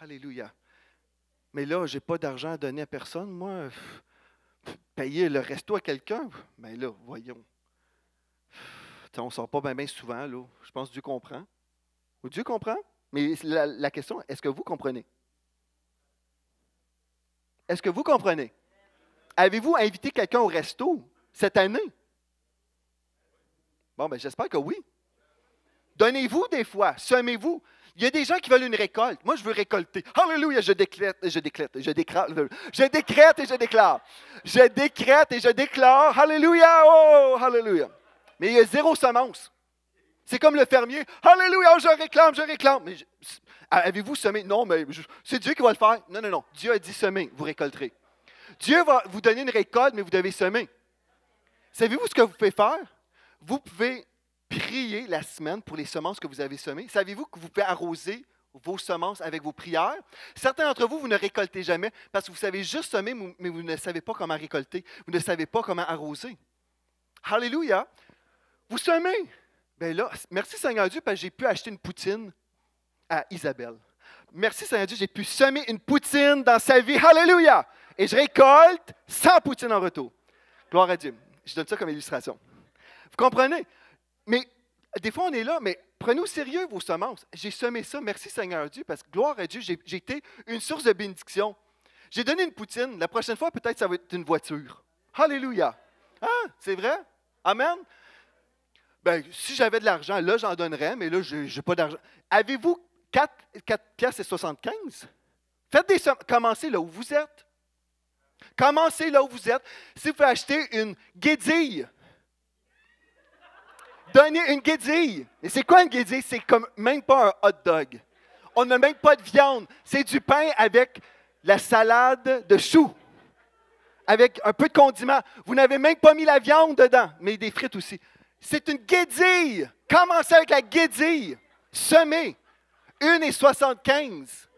Hallelujah mais là, je n'ai pas d'argent à donner à personne, moi. Payer le resto à quelqu'un, mais ben là, voyons. on ne sort pas bien souvent, là. Je pense que Dieu comprend. Ou Dieu comprend, mais la, la question, est-ce que vous comprenez? Est-ce que vous comprenez? Avez-vous invité quelqu'un au resto cette année? Bon, ben j'espère que oui. Donnez-vous des fois, semez-vous. Il y a des gens qui veulent une récolte. Moi, je veux récolter. Alléluia, je décrète et je décrète je déclare. Je décrète et je déclare. Je décrète et je déclare. Alléluia, oh, hallelujah. Mais il y a zéro semence. C'est comme le fermier. Alléluia, je réclame, je réclame. avez-vous semé? Non, mais c'est Dieu qui va le faire. Non, non, non. Dieu a dit semer, vous récolterez. Dieu va vous donner une récolte, mais vous devez semer. Savez-vous ce que vous pouvez faire? Vous pouvez priez la semaine pour les semences que vous avez semées. Savez-vous que vous pouvez arroser vos semences avec vos prières. Certains d'entre vous, vous ne récoltez jamais parce que vous savez juste semer, mais vous ne savez pas comment récolter. Vous ne savez pas comment arroser. Hallelujah! Vous semez. Ben là, merci Seigneur Dieu parce que j'ai pu acheter une poutine à Isabelle. Merci Seigneur Dieu, j'ai pu semer une poutine dans sa vie. Hallelujah! Et je récolte 100 poutines en retour. Gloire à Dieu. Je donne ça comme illustration. Vous comprenez? Mais des fois, on est là, mais prenez au sérieux vos semences. J'ai semé ça. Merci Seigneur Dieu, parce que gloire à Dieu, j'ai été une source de bénédiction. J'ai donné une poutine. La prochaine fois, peut-être, ça va être une voiture. Alléluia. Hein? C'est vrai? Amen. Ben, si j'avais de l'argent, là, j'en donnerais, mais là, je n'ai pas d'argent. Avez-vous 4, pièces et 75? Faites Commencez là où vous êtes. Commencez là où vous êtes. Si vous acheter une guédille, Donnez une guédille. Et c'est quoi une guédille? C'est comme même pas un hot dog. On n'a même pas de viande. C'est du pain avec la salade de choux. Avec un peu de condiment. Vous n'avez même pas mis la viande dedans, mais des frites aussi. C'est une guédille. Commencez avec la guédille. Semez. Une et 75.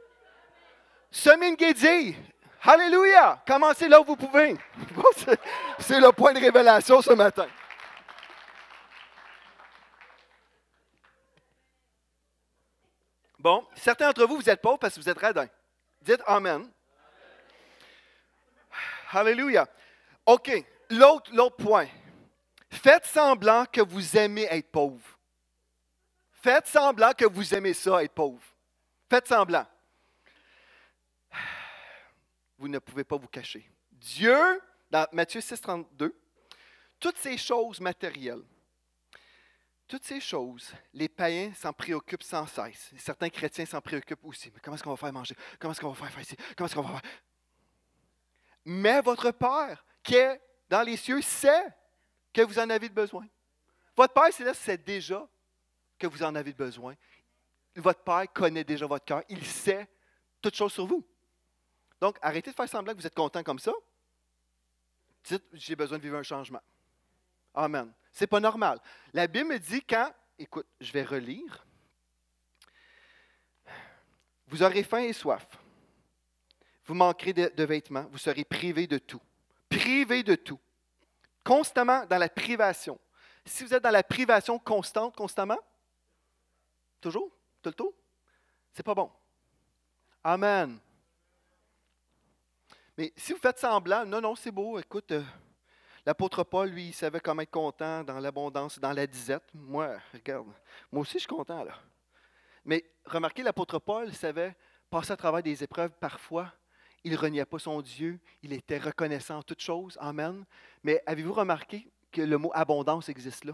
Semez une guédille. Alléluia. Commencez là où vous pouvez. [LAUGHS] C'est le point de révélation ce matin. Bon, certains d'entre vous, vous êtes pauvres parce que vous êtes radins. Dites Amen. Alléluia. OK. L'autre, point. Faites semblant que vous aimez être pauvre. Faites semblant que vous aimez ça, être pauvre. Faites semblant. Vous ne pouvez pas vous cacher. Dieu, dans Matthieu 6, 32, toutes ces choses matérielles, toutes ces choses, les païens s'en préoccupent sans cesse. Certains chrétiens s'en préoccupent aussi. Mais comment est-ce qu'on va faire manger? Comment est-ce qu'on va faire ici? Comment est-ce qu'on va faire? Mais votre Père, qui est dans les cieux, sait que vous en avez besoin. Votre Père sait déjà que vous en avez besoin. Votre Père connaît déjà votre cœur. Il sait toutes choses sur vous. Donc, arrêtez de faire semblant que vous êtes content comme ça. Dites, j'ai besoin de vivre un changement. Amen. C'est pas normal. La Bible me dit quand, écoute, je vais relire, vous aurez faim et soif, vous manquerez de, vêtements, vous serez privé de tout. Privé de tout. Constamment dans la privation. Si vous êtes dans la privation constante, constamment, toujours, tout le temps, c'est pas bon. Amen. Mais si vous faites semblant, non, non, c'est beau, écoute, euh, L'apôtre Paul, lui, savait comment être content dans l'abondance, dans la disette. Moi, regarde, moi aussi, je suis content, là. Mais remarquez, l'apôtre Paul savait passer à travers des épreuves parfois. Il reniait pas son Dieu. Il était reconnaissant en toutes choses. Amen. Mais avez-vous remarqué que le mot abondance existe là?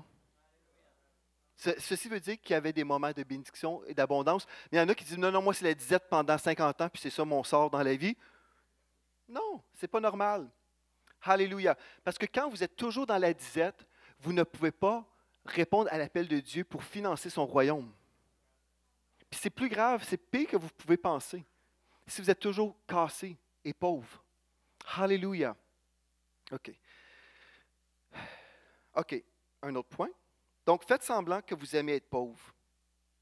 Ceci veut dire qu'il y avait des moments de bénédiction et d'abondance. Mais il y en a qui disent Non, non, moi, c'est la disette pendant 50 ans, puis c'est ça mon sort dans la vie. Non, c'est pas normal. Alléluia. Parce que quand vous êtes toujours dans la disette, vous ne pouvez pas répondre à l'appel de Dieu pour financer son royaume. Puis c'est plus grave, c'est pire que vous pouvez penser. Si vous êtes toujours cassé et pauvre. Alléluia. OK. OK. Un autre point. Donc, faites semblant que vous aimez être pauvre.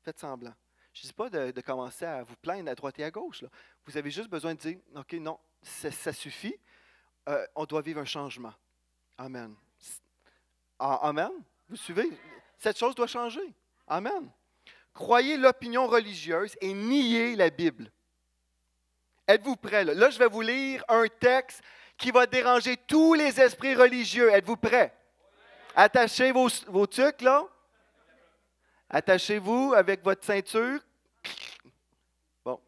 Faites semblant. Je ne dis pas de, commencer à vous plaindre à droite et à gauche. Vous avez juste besoin de dire, OK, non, ça suffit. Euh, on doit vivre un changement. Amen. Amen. Vous suivez? Cette chose doit changer. Amen. Croyez l'opinion religieuse et niez la Bible. Êtes-vous prêts? Là? je vais vous lire un texte qui va déranger tous les esprits religieux. Êtes-vous prêts? Attachez vos, vos tucs, là. Attachez-vous avec votre ceinture. Bon,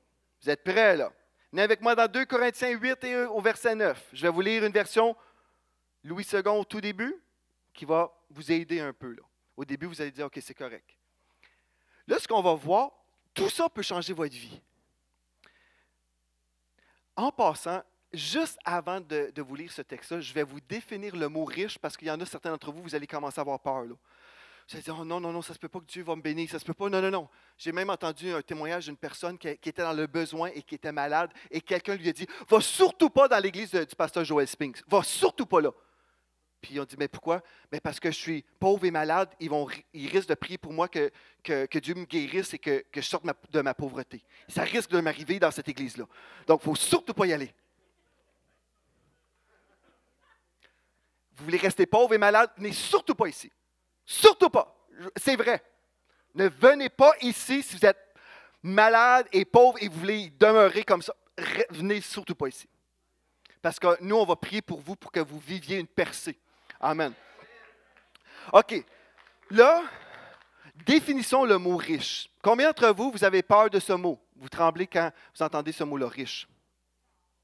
vous êtes prêts, là? Venez avec moi dans 2 Corinthiens 8 et au verset 9. Je vais vous lire une version Louis II au tout début qui va vous aider un peu. Au début, vous allez dire, OK, c'est correct. Là, ce qu'on va voir, tout ça peut changer votre vie. En passant, juste avant de, vous lire ce texte-là, je vais vous définir le mot riche parce qu'il y en a certains d'entre vous, vous allez commencer à avoir peur. Là. Ça dit, oh, non, non, non, ça se peut pas que Dieu va me bénir, ça se peut pas, non, non, non. J'ai même entendu un témoignage d'une personne qui, était dans le besoin et qui était malade, et quelqu'un lui a dit, va surtout pas dans l'église du pasteur Joel Spinks, va surtout pas là. Puis ils ont dit, mais pourquoi? Mais parce que je suis pauvre et malade, ils, vont, ils risquent de prier pour moi que, que, Dieu me guérisse et que, je sorte de ma pauvreté. Ça risque de m'arriver dans cette église-là. Donc, il ne faut surtout pas y aller. Vous voulez rester pauvre et malade? n'est surtout pas ici. Surtout pas. C'est vrai. Ne venez pas ici si vous êtes malade et pauvre et vous voulez demeurer comme ça. Venez surtout pas ici. Parce que nous, on va prier pour vous pour que vous viviez une percée. Amen. OK. Là, définissons le mot riche. Combien d'entre vous, vous avez peur de ce mot? Vous tremblez quand vous entendez ce mot-là, riche.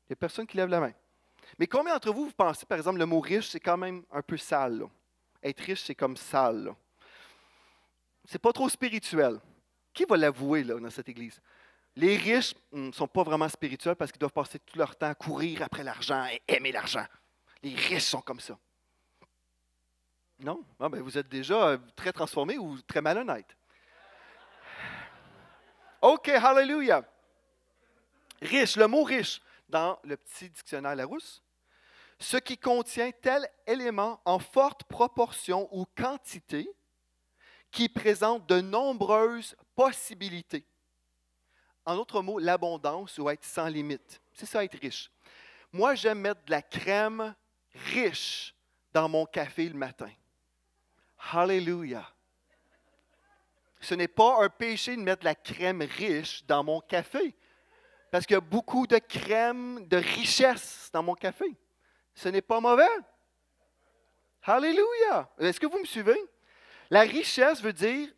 Il n'y a personne qui lève la main. Mais combien d'entre vous, vous pensez, par exemple, le mot riche, c'est quand même un peu sale. Là? être riche, c'est comme sale. C'est pas trop spirituel. Qui va l'avouer là, dans cette église? Les riches ne hmm, sont pas vraiment spirituels parce qu'ils doivent passer tout leur temps à courir après l'argent et aimer l'argent. Les riches sont comme ça. Non? Ah, ben, vous êtes déjà euh, très transformé ou très malhonnête. OK, hallelujah. Riche, le mot riche dans le petit dictionnaire Larousse, ce qui contient tel élément en forte proportion ou quantité qui présente de nombreuses possibilités. En d'autres mots, l'abondance ou être sans limite. C'est ça être riche. Moi, j'aime mettre de la crème riche dans mon café le matin. Hallelujah. Ce n'est pas un péché de mettre de la crème riche dans mon café, parce qu'il y a beaucoup de crème de richesse dans mon café ce n'est pas mauvais. Alléluia. Est-ce que vous me suivez? La richesse veut dire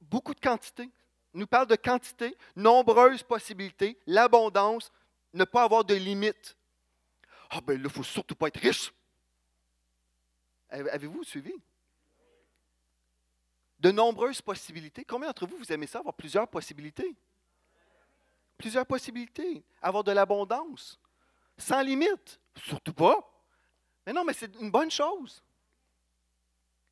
beaucoup de quantité. nous parle de quantité, nombreuses possibilités, l'abondance, ne pas avoir de limites. Ah ben là, il ne faut surtout pas être riche. Avez-vous suivi? De nombreuses possibilités. Combien d'entre vous, vous aimez ça, avoir plusieurs possibilités? Plusieurs possibilités. Avoir de l'abondance. Sans limite. Surtout pas. Mais non, mais c'est une bonne chose.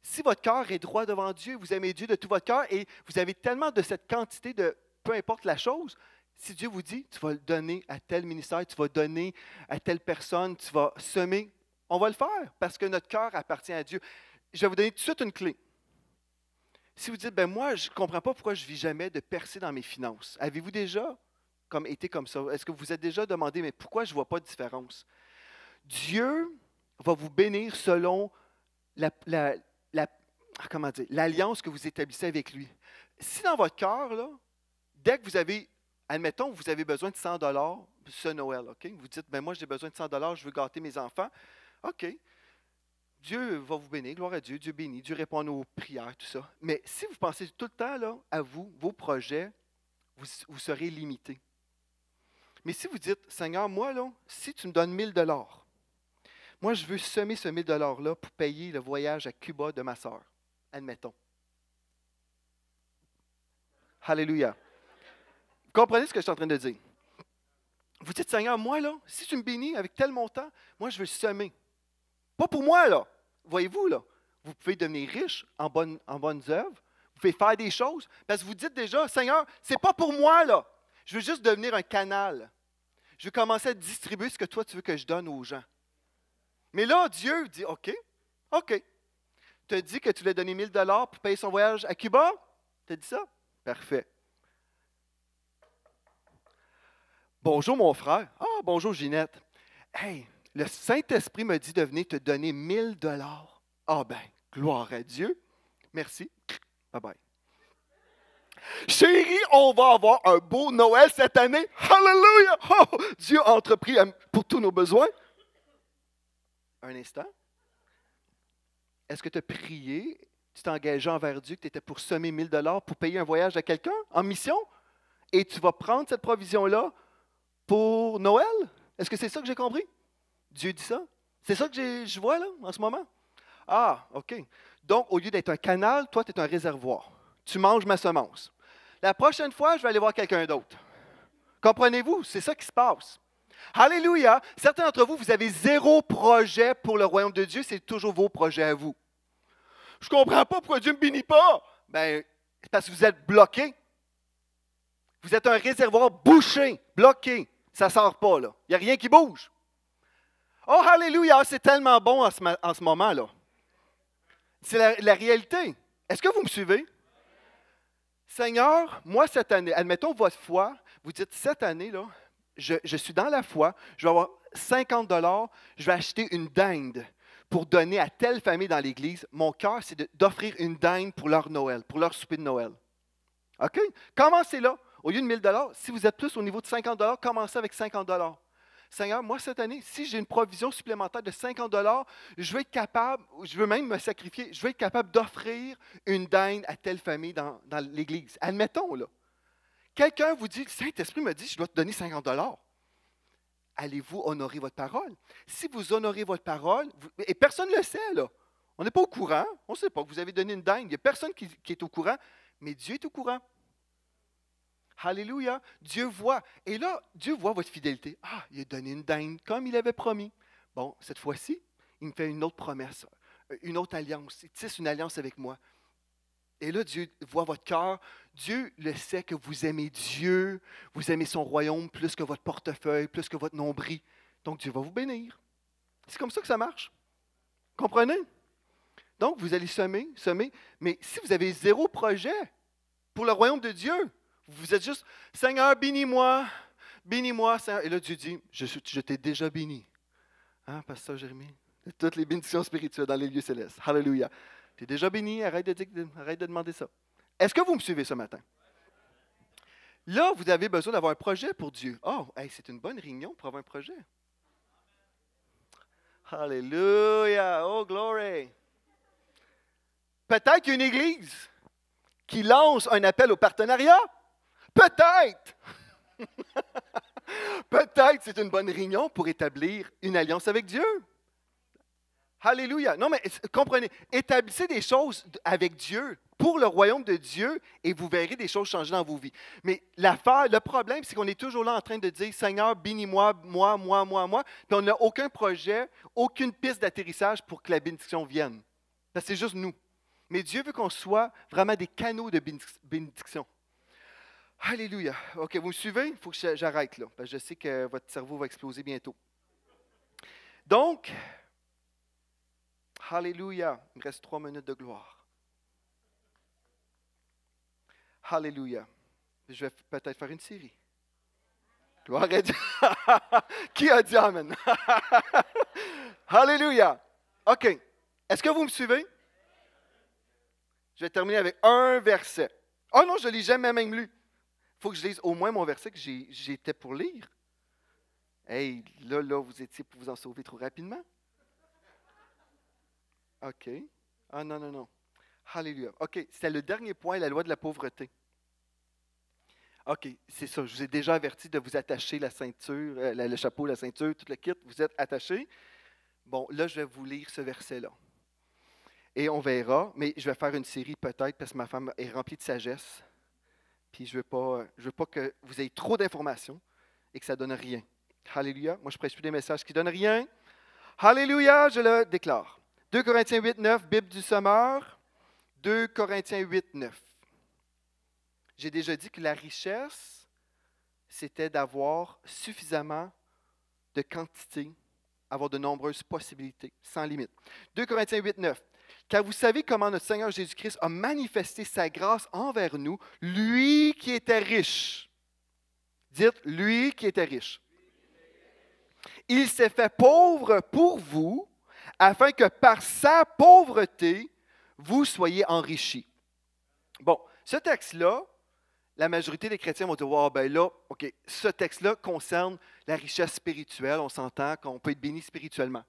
Si votre cœur est droit devant Dieu, vous aimez Dieu de tout votre cœur et vous avez tellement de cette quantité de peu importe la chose, si Dieu vous dit, tu vas le donner à tel ministère, tu vas donner à telle personne, tu vas semer, on va le faire parce que notre cœur appartient à Dieu. Je vais vous donner tout de suite une clé. Si vous dites, ben moi, je ne comprends pas pourquoi je ne vis jamais de percer dans mes finances, avez-vous déjà comme, été comme ça? Est-ce que vous vous êtes déjà demandé, mais pourquoi je ne vois pas de différence? Dieu va vous bénir selon la, ah, dire, l'alliance que vous établissez avec lui. Si dans votre cœur, dès que vous avez, admettons, vous avez besoin de 100 dollars ce Noël, vous dites, mais ben, moi j'ai besoin de 100 dollars, je veux gâter mes enfants, ok. Dieu va vous bénir, gloire à Dieu, Dieu bénit, Dieu répond à nos prières, tout ça. Mais si vous pensez tout le temps là, à vous, vos projets, vous, serez limité. Mais si vous dites, Seigneur, moi, là, si tu me donnes 1000 dollars, moi, je veux semer ce 1000 $-là pour payer le voyage à Cuba de ma sœur, admettons. Alléluia. Comprenez ce que je suis en train de dire. Vous dites, Seigneur, moi, là, si tu me bénis avec tel montant, moi, je veux semer. Pas pour moi, là. Voyez-vous, là. Vous pouvez devenir riche en, bonnes œuvres. Vous pouvez faire des choses. Parce que vous dites déjà, Seigneur, c'est pas pour moi, là. Je veux juste devenir un canal. Je veux commencer à distribuer ce que toi, tu veux que je donne aux gens. Mais là, Dieu dit, OK, OK. Tu as dit que tu lui as donné 1000 dollars pour payer son voyage à Cuba? Tu as dit ça? Parfait. Bonjour mon frère. Ah, bonjour Ginette. Hey, le Saint-Esprit me dit de venir te donner 1000 dollars. Ah ben, gloire à Dieu. Merci. Bye bye. Chérie, on va avoir un beau Noël cette année. Hallelujah! Oh, Dieu a entrepris pour tous nos besoins. Un instant. Est-ce que tu as prié, tu t'es engagé envers Dieu, que tu étais pour semer 1000 dollars pour payer un voyage à quelqu'un en mission? Et tu vas prendre cette provision-là pour Noël? Est-ce que c'est ça que j'ai compris? Dieu dit ça? C'est ça que je vois là, en ce moment? Ah, OK. Donc, au lieu d'être un canal, toi, tu es un réservoir. Tu manges ma semence. La prochaine fois, je vais aller voir quelqu'un d'autre. Comprenez-vous? C'est ça qui se passe. Alléluia. Certains d'entre vous, vous avez zéro projet pour le royaume de Dieu, c'est toujours vos projets à vous. Je ne comprends pas pourquoi Dieu ne me bénit pas. Ben, c'est parce que vous êtes bloqué. Vous êtes un réservoir bouché, bloqué. Ça ne sort pas, là. Il n'y a rien qui bouge. Oh, Alléluia, ah, c'est tellement bon en ce, moment, là. C'est la, la réalité. Est-ce que vous me suivez? Seigneur, moi cette année, admettons votre foi, vous dites cette année, là, je, suis dans la foi, je vais avoir 50 dollars, je vais acheter une dinde pour donner à telle famille dans l'Église. Mon cœur, c'est d'offrir une dinde pour leur Noël, pour leur souper de Noël. OK? Commencez là. Au lieu de 1000 dollars, si vous êtes plus au niveau de 50 dollars, commencez avec 50 dollars. Seigneur, moi cette année, si j'ai une provision supplémentaire de 50 dollars, je vais être capable, je veux même me sacrifier, je vais être capable d'offrir une dinde à telle famille dans, dans l'Église. Admettons, là. Quelqu'un vous dit, le Saint-Esprit me dit, je dois te donner 50 Allez-vous honorer votre parole? Si vous honorez votre parole, et personne ne le sait, là. On n'est pas au courant. On ne sait pas que vous avez donné une dingue. Il n'y a personne qui, est au courant, mais Dieu est au courant. Alléluia. Dieu voit. Et là, Dieu voit votre fidélité. Ah, il a donné une dingue comme il avait promis. Bon, cette fois-ci, il me fait une autre promesse, euh, une autre alliance. Il tisse une alliance avec moi. Et là, Dieu voit votre cœur. Dieu le sait que vous aimez Dieu, vous aimez son royaume plus que votre portefeuille, plus que votre nombril. Donc Dieu va vous bénir. C'est comme ça que ça marche. Comprenez? Donc vous allez semer, semer, mais si vous avez zéro projet pour le royaume de Dieu, vous êtes juste Seigneur, bénis-moi, bénis-moi, Seigneur. Et là Dieu dit, je, t'ai déjà béni. Hein, pasteur Jérémie? Toutes les bénédictions spirituelles dans les lieux célestes. Hallelujah. Tu es déjà béni, arrête de demander ça. Est-ce que vous me suivez ce matin? Là, vous avez besoin d'avoir un projet pour Dieu. Oh, c'est une bonne réunion pour avoir un projet. Alléluia! Oh, glory! Peut-être qu'il y a une église qui lance un appel au partenariat. Peut-être! [LAUGHS] Peut-être c'est une bonne réunion pour établir une alliance avec Dieu. Hallelujah! Non, mais comprenez, établissez des choses avec Dieu, pour le royaume de Dieu, et vous verrez des choses changer dans vos vies. Mais l'affaire, le problème, c'est qu'on est toujours là en train de dire Seigneur, bénis-moi, moi, moi, moi, moi. Puis on n'a aucun projet, aucune piste d'atterrissage pour que la bénédiction vienne. C'est juste nous. Mais Dieu veut qu'on soit vraiment des canaux de bénédiction. Alléluia. OK, vous me suivez? Il faut que j'arrête là, parce que je sais que votre cerveau va exploser bientôt. Donc, Alléluia. Il me reste trois minutes de gloire. Alléluia. Je vais peut-être faire une série. Gloire à Dieu. [LAUGHS] Qui a dit Amen? [LAUGHS] Alléluia. OK. Est-ce que vous me suivez? Je vais terminer avec un verset. Oh non, je ne l'ai jamais même lu. Il faut que je lise au moins mon verset que j'étais pour lire. Hey, là, là, vous étiez pour vous en sauver trop rapidement. OK. Ah non, non, non. Hallelujah. OK, c'est le dernier point, la loi de la pauvreté. OK, c'est ça. Je vous ai déjà averti de vous attacher la ceinture, euh, le chapeau, la ceinture, tout le kit. Vous êtes attaché. Bon, là, je vais vous lire ce verset-là. Et on verra, mais je vais faire une série peut-être parce que ma femme est remplie de sagesse. Puis je ne veux, pas, je veux pas que vous ayez trop d'informations et que ça ne donne rien. Hallelujah. Moi, je prêche plus des messages qui ne donnent rien. Hallelujah, je le déclare. 2 Corinthiens 8, 9, Bible du Sommeur. 2 Corinthiens 8, 9. J'ai déjà dit que la richesse, c'était d'avoir suffisamment de quantité, avoir de nombreuses possibilités, sans limite. 2 Corinthiens 8, 9. Car vous savez comment notre Seigneur Jésus-Christ a manifesté sa grâce envers nous, lui qui était riche. Dites, lui qui était riche. Il s'est fait pauvre pour vous afin que par sa pauvreté, vous soyez enrichis. Bon, ce texte-là, la majorité des chrétiens vont dire « Ah, ben là, OK, ce texte-là concerne la richesse spirituelle, on s'entend qu'on peut être béni spirituellement.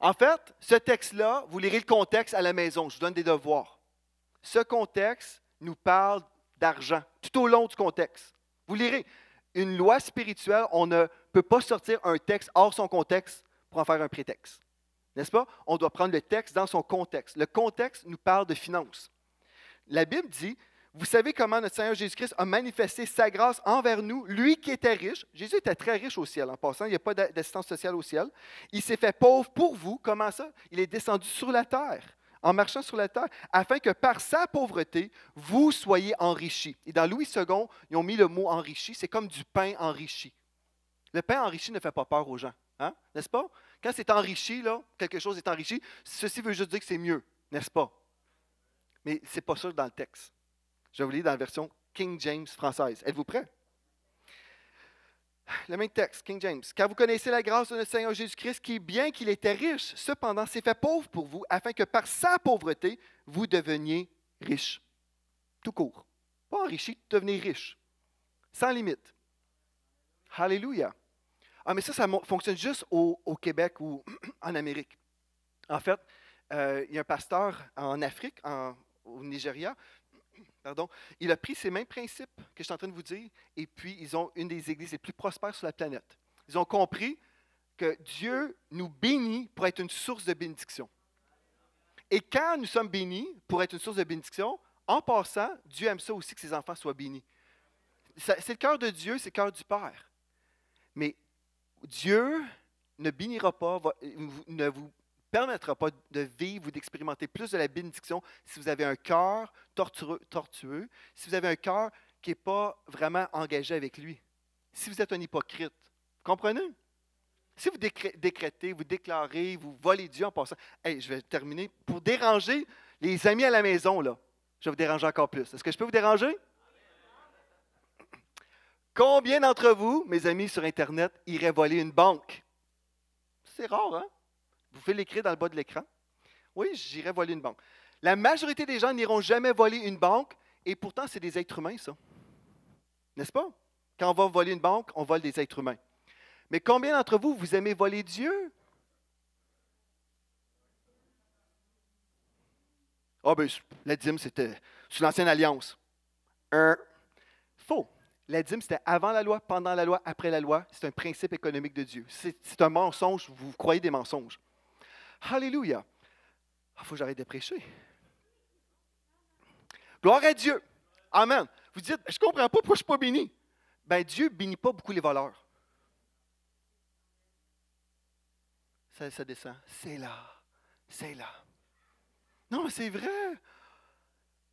En fait, ce texte-là, vous lirez le contexte à la maison, je vous donne des devoirs. Ce contexte nous parle d'argent tout au long du contexte. Vous lirez, une loi spirituelle, on ne peut pas sortir un texte hors son contexte pour en faire un prétexte. N'est-ce pas? On doit prendre le texte dans son contexte. Le contexte nous parle de finances. La Bible dit, vous savez comment notre Seigneur Jésus-Christ a manifesté sa grâce envers nous, lui qui était riche. Jésus était très riche au ciel en passant, il n'y a pas d'assistance sociale au ciel. Il s'est fait pauvre pour vous. Comment ça? Il est descendu sur la terre en marchant sur la terre, afin que par sa pauvreté, vous soyez enrichis. Et dans Louis II, ils ont mis le mot enrichi, c'est comme du pain enrichi. Le pain enrichi ne fait pas peur aux gens, hein? n'est-ce pas? Quand c'est enrichi, là, quelque chose est enrichi, ceci veut juste dire que c'est mieux, n'est-ce pas? Mais ce n'est pas ça dans le texte. Je vais vous lire dans la version King James française. Êtes-vous prêts? Le même texte, King James. Car vous connaissez la grâce de notre Seigneur Jésus-Christ, qui, bien qu'il était riche, cependant s'est fait pauvre pour vous, afin que par sa pauvreté, vous deveniez riche. Tout court. Pas enrichi, devenez riche. Sans limite. Alléluia. Ah, mais ça, ça fonctionne juste au, Québec ou [CLEARS THROAT] en Amérique. En fait, euh, il y a un pasteur en Afrique, au Nigeria, [CLEARS THROAT] pardon, il a pris ces mêmes principes que je suis en train de vous dire, et puis ils ont une des églises les plus prospères sur la planète. Ils ont compris que Dieu nous bénit pour être une source de bénédiction. Et quand nous sommes bénis pour être une source de bénédiction, en passant, Dieu aime ça aussi que ses enfants soient bénis. C'est le cœur de Dieu, c'est le cœur du Père. Mais Dieu ne bénira pas, ne vous permettra pas de vivre ou d'expérimenter plus de la bénédiction si vous avez un cœur tortueux, tortueux, si vous avez un cœur qui n'est pas vraiment engagé avec lui, si vous êtes un hypocrite. Vous comprenez? Si vous décrétez, vous déclarez, vous volez Dieu en passant, hey, je vais terminer pour déranger les amis à la maison, là. Je vais vous déranger encore plus. Est-ce que je peux vous déranger? Combien d'entre vous, mes amis sur Internet, iraient voler une banque? C'est rare, hein? Vous faites l'écrire dans le bas de l'écran. Oui, j'irai voler une banque. La majorité des gens n'iront jamais voler une banque, et pourtant, c'est des êtres humains, ça. N'est-ce pas? Quand on va voler une banque, on vole des êtres humains. Mais combien d'entre vous, vous aimez voler Dieu? Ah, ben, la dîme, c'était sous l'Ancienne Alliance. Un. Faux. La dîme, c'était avant la loi, pendant la loi, après la loi. C'est un principe économique de Dieu. C'est un mensonge, vous croyez des mensonges. Alléluia. Il ah, faut que j'arrête de prêcher. Gloire à Dieu. Amen. Vous dites, je ne comprends pas pourquoi je ne suis pas béni. Ben, Dieu ne bénit pas beaucoup les voleurs. Ça, ça descend. C'est là. C'est là. Non, c'est vrai.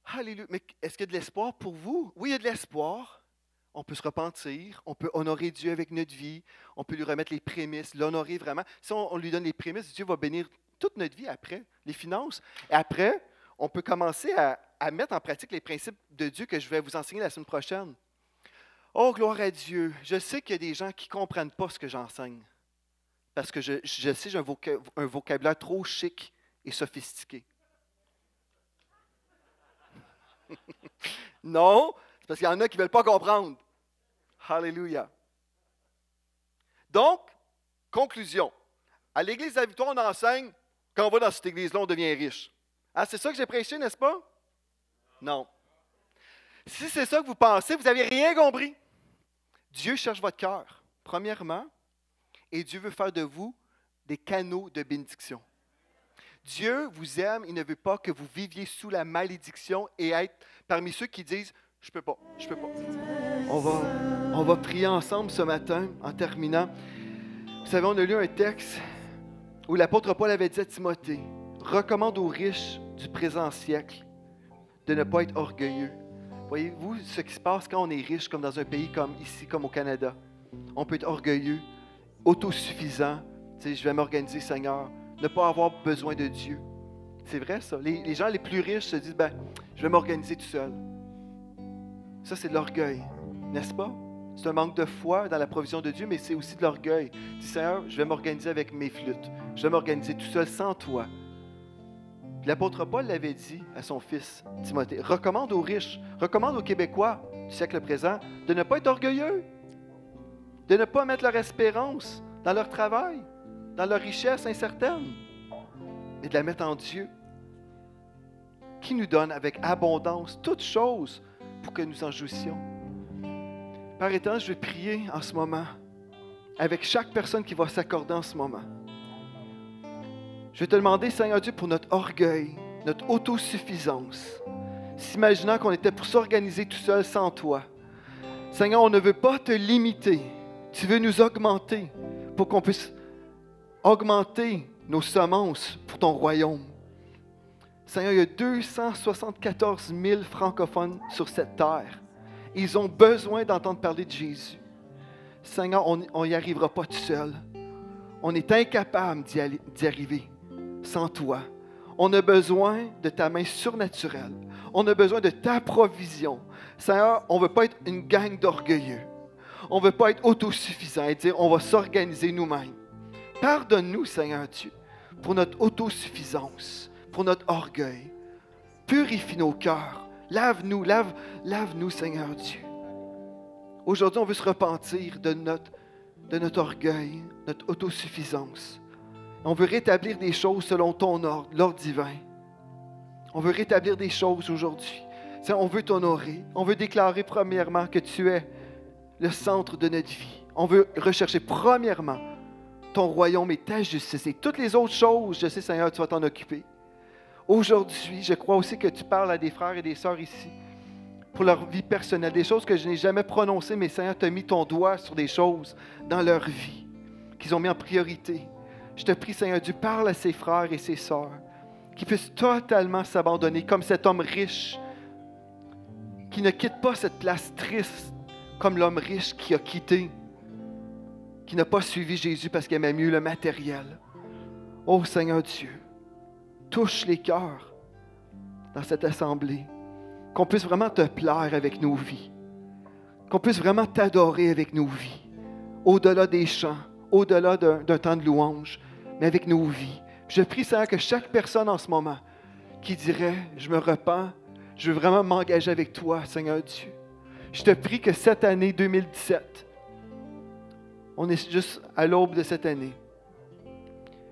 Alléluia. Mais est-ce qu'il y a de l'espoir pour vous? Oui, il y a de l'espoir on peut se repentir, on peut honorer Dieu avec notre vie, on peut lui remettre les prémices, l'honorer vraiment. Si on, lui donne les prémices, Dieu va bénir toute notre vie après, les finances. Et après, on peut commencer à, mettre en pratique les principes de Dieu que je vais vous enseigner la semaine prochaine. Oh, gloire à Dieu, je sais qu'il y a des gens qui ne comprennent pas ce que j'enseigne, parce que je, sais sais j'ai un vocabulaire trop chic et sophistiqué. [LAUGHS] non, parce qu'il y en a qui ne veulent pas comprendre. Alléluia. Donc, conclusion. À l'Église de on enseigne quand va dans cette Église-là, on devient riche. Ah, c'est ça que j'ai prêché, n'est-ce pas? Non. Si c'est ça que vous pensez, vous n'avez rien compris. Dieu cherche votre cœur, premièrement, et Dieu veut faire de vous des canaux de bénédiction. Dieu vous aime, il ne veut pas que vous viviez sous la malédiction et être parmi ceux qui disent je peux pas, je peux pas. On va, on va prier ensemble ce matin en terminant. Vous savez, on a lu un texte où l'apôtre Paul avait dit à Timothée, recommande aux riches du présent siècle de ne pas être orgueilleux. Voyez-vous ce qui se passe quand on est riche, comme dans un pays comme ici, comme au Canada? On peut être orgueilleux, autosuffisant. Tu sais, je vais m'organiser, Seigneur. Ne pas avoir besoin de Dieu. C'est vrai, ça. Les, gens les plus riches se disent, ben, je vais m'organiser tout seul. Ça, c'est de l'orgueil, n'est-ce pas? C'est un manque de foi dans la provision de Dieu, mais c'est aussi de l'orgueil. Dis Seigneur, je vais m'organiser avec mes flûtes. Je vais m'organiser tout seul sans toi. L'apôtre Paul l'avait dit à son fils Timothée recommande aux riches, recommande aux Québécois du siècle présent de ne pas être orgueilleux, de ne pas mettre leur espérance dans leur travail, dans leur richesse incertaine, mais de la mettre en Dieu, qui nous donne avec abondance toutes choses pour que nous en jouissions. Par étant, je vais prier en ce moment avec chaque personne qui va s'accorder en ce moment. Je vais te demander, Seigneur Dieu, pour notre orgueil, notre autosuffisance, s'imaginant qu'on était pour s'organiser tout seul sans toi. Seigneur, on ne veut pas te limiter. Tu veux nous augmenter pour qu'on puisse augmenter nos semences pour ton royaume. Seigneur, il y a 274 000 francophones sur cette terre. Ils ont besoin d'entendre parler de Jésus. Seigneur, on n'y arrivera pas tout seul. On est incapable d'y arriver sans toi. On a besoin de ta main surnaturelle. On a besoin de ta provision. Seigneur, on ne veut pas être une gang d'orgueilleux. On ne veut pas être autosuffisant et dire on va s'organiser nous-mêmes. Pardonne-nous, Seigneur Dieu, pour notre autosuffisance pour notre orgueil. Purifie nos cœurs. Lave-nous, lave, lave-nous, Seigneur Dieu. Aujourd'hui, on veut se repentir de notre, de notre orgueil, notre autosuffisance. On veut rétablir des choses selon ton ordre, l'ordre divin. On veut rétablir des choses aujourd'hui. On veut t'honorer. On veut déclarer premièrement que tu es le centre de notre vie. On veut rechercher premièrement ton royaume et ta justice. Et toutes les autres choses, je sais Seigneur, tu vas t'en occuper. Aujourd'hui, je crois aussi que tu parles à des frères et des sœurs ici pour leur vie personnelle, des choses que je n'ai jamais prononcées, mais Seigneur, tu as mis ton doigt sur des choses dans leur vie qu'ils ont mis en priorité. Je te prie, Seigneur Dieu, parle à ces frères et ces sœurs qui puissent totalement s'abandonner comme cet homme riche qui ne quitte pas cette place triste comme l'homme riche qui a quitté, qui n'a pas suivi Jésus parce qu'il aimait mieux le matériel. Oh Seigneur Dieu, touche les cœurs dans cette assemblée, qu'on puisse vraiment te plaire avec nos vies, qu'on puisse vraiment t'adorer avec nos vies, au-delà des chants, au-delà d'un temps de louange, mais avec nos vies. Je prie, Seigneur, que chaque personne en ce moment qui dirait, je me repens, je veux vraiment m'engager avec toi, Seigneur Dieu. Je te prie que cette année 2017, on est juste à l'aube de cette année.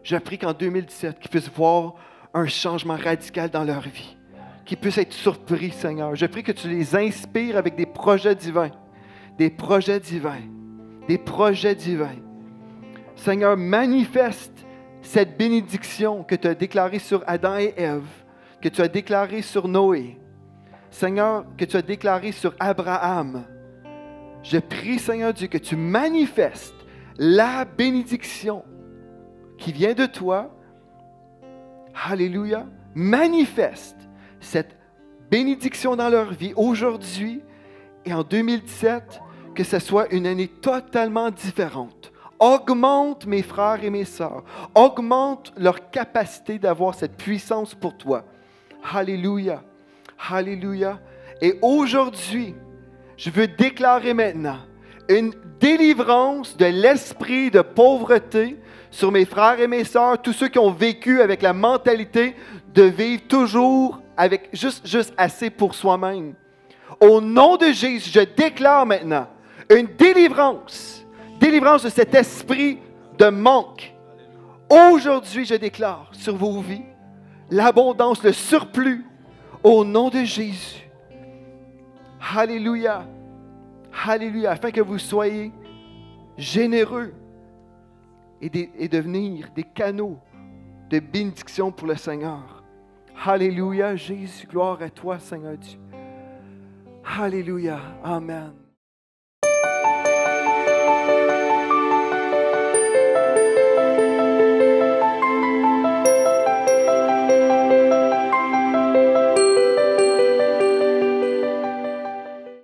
Je prie qu'en 2017, qu'ils puissent voir un changement radical dans leur vie, qui puissent être surpris, Seigneur. Je prie que tu les inspires avec des projets divins, des projets divins, des projets divins. Seigneur, manifeste cette bénédiction que tu as déclarée sur Adam et Ève, que tu as déclarée sur Noé, Seigneur, que tu as déclarée sur Abraham. Je prie, Seigneur Dieu, que tu manifestes la bénédiction qui vient de toi Alléluia, manifeste cette bénédiction dans leur vie aujourd'hui et en 2017, que ce soit une année totalement différente. Augmente mes frères et mes sœurs, augmente leur capacité d'avoir cette puissance pour toi. Alléluia, Alléluia. Et aujourd'hui, je veux déclarer maintenant une délivrance de l'esprit de pauvreté, sur mes frères et mes sœurs, tous ceux qui ont vécu avec la mentalité de vivre toujours avec juste, juste assez pour soi-même. Au nom de Jésus, je déclare maintenant une délivrance, délivrance de cet esprit de manque. Aujourd'hui, je déclare sur vos vies l'abondance, le surplus, au nom de Jésus. Alléluia. Alléluia. Afin que vous soyez généreux et, devenir des canaux de bénédiction pour le Seigneur. Alléluia, Jésus, gloire à toi, Seigneur Dieu. Alléluia, Amen.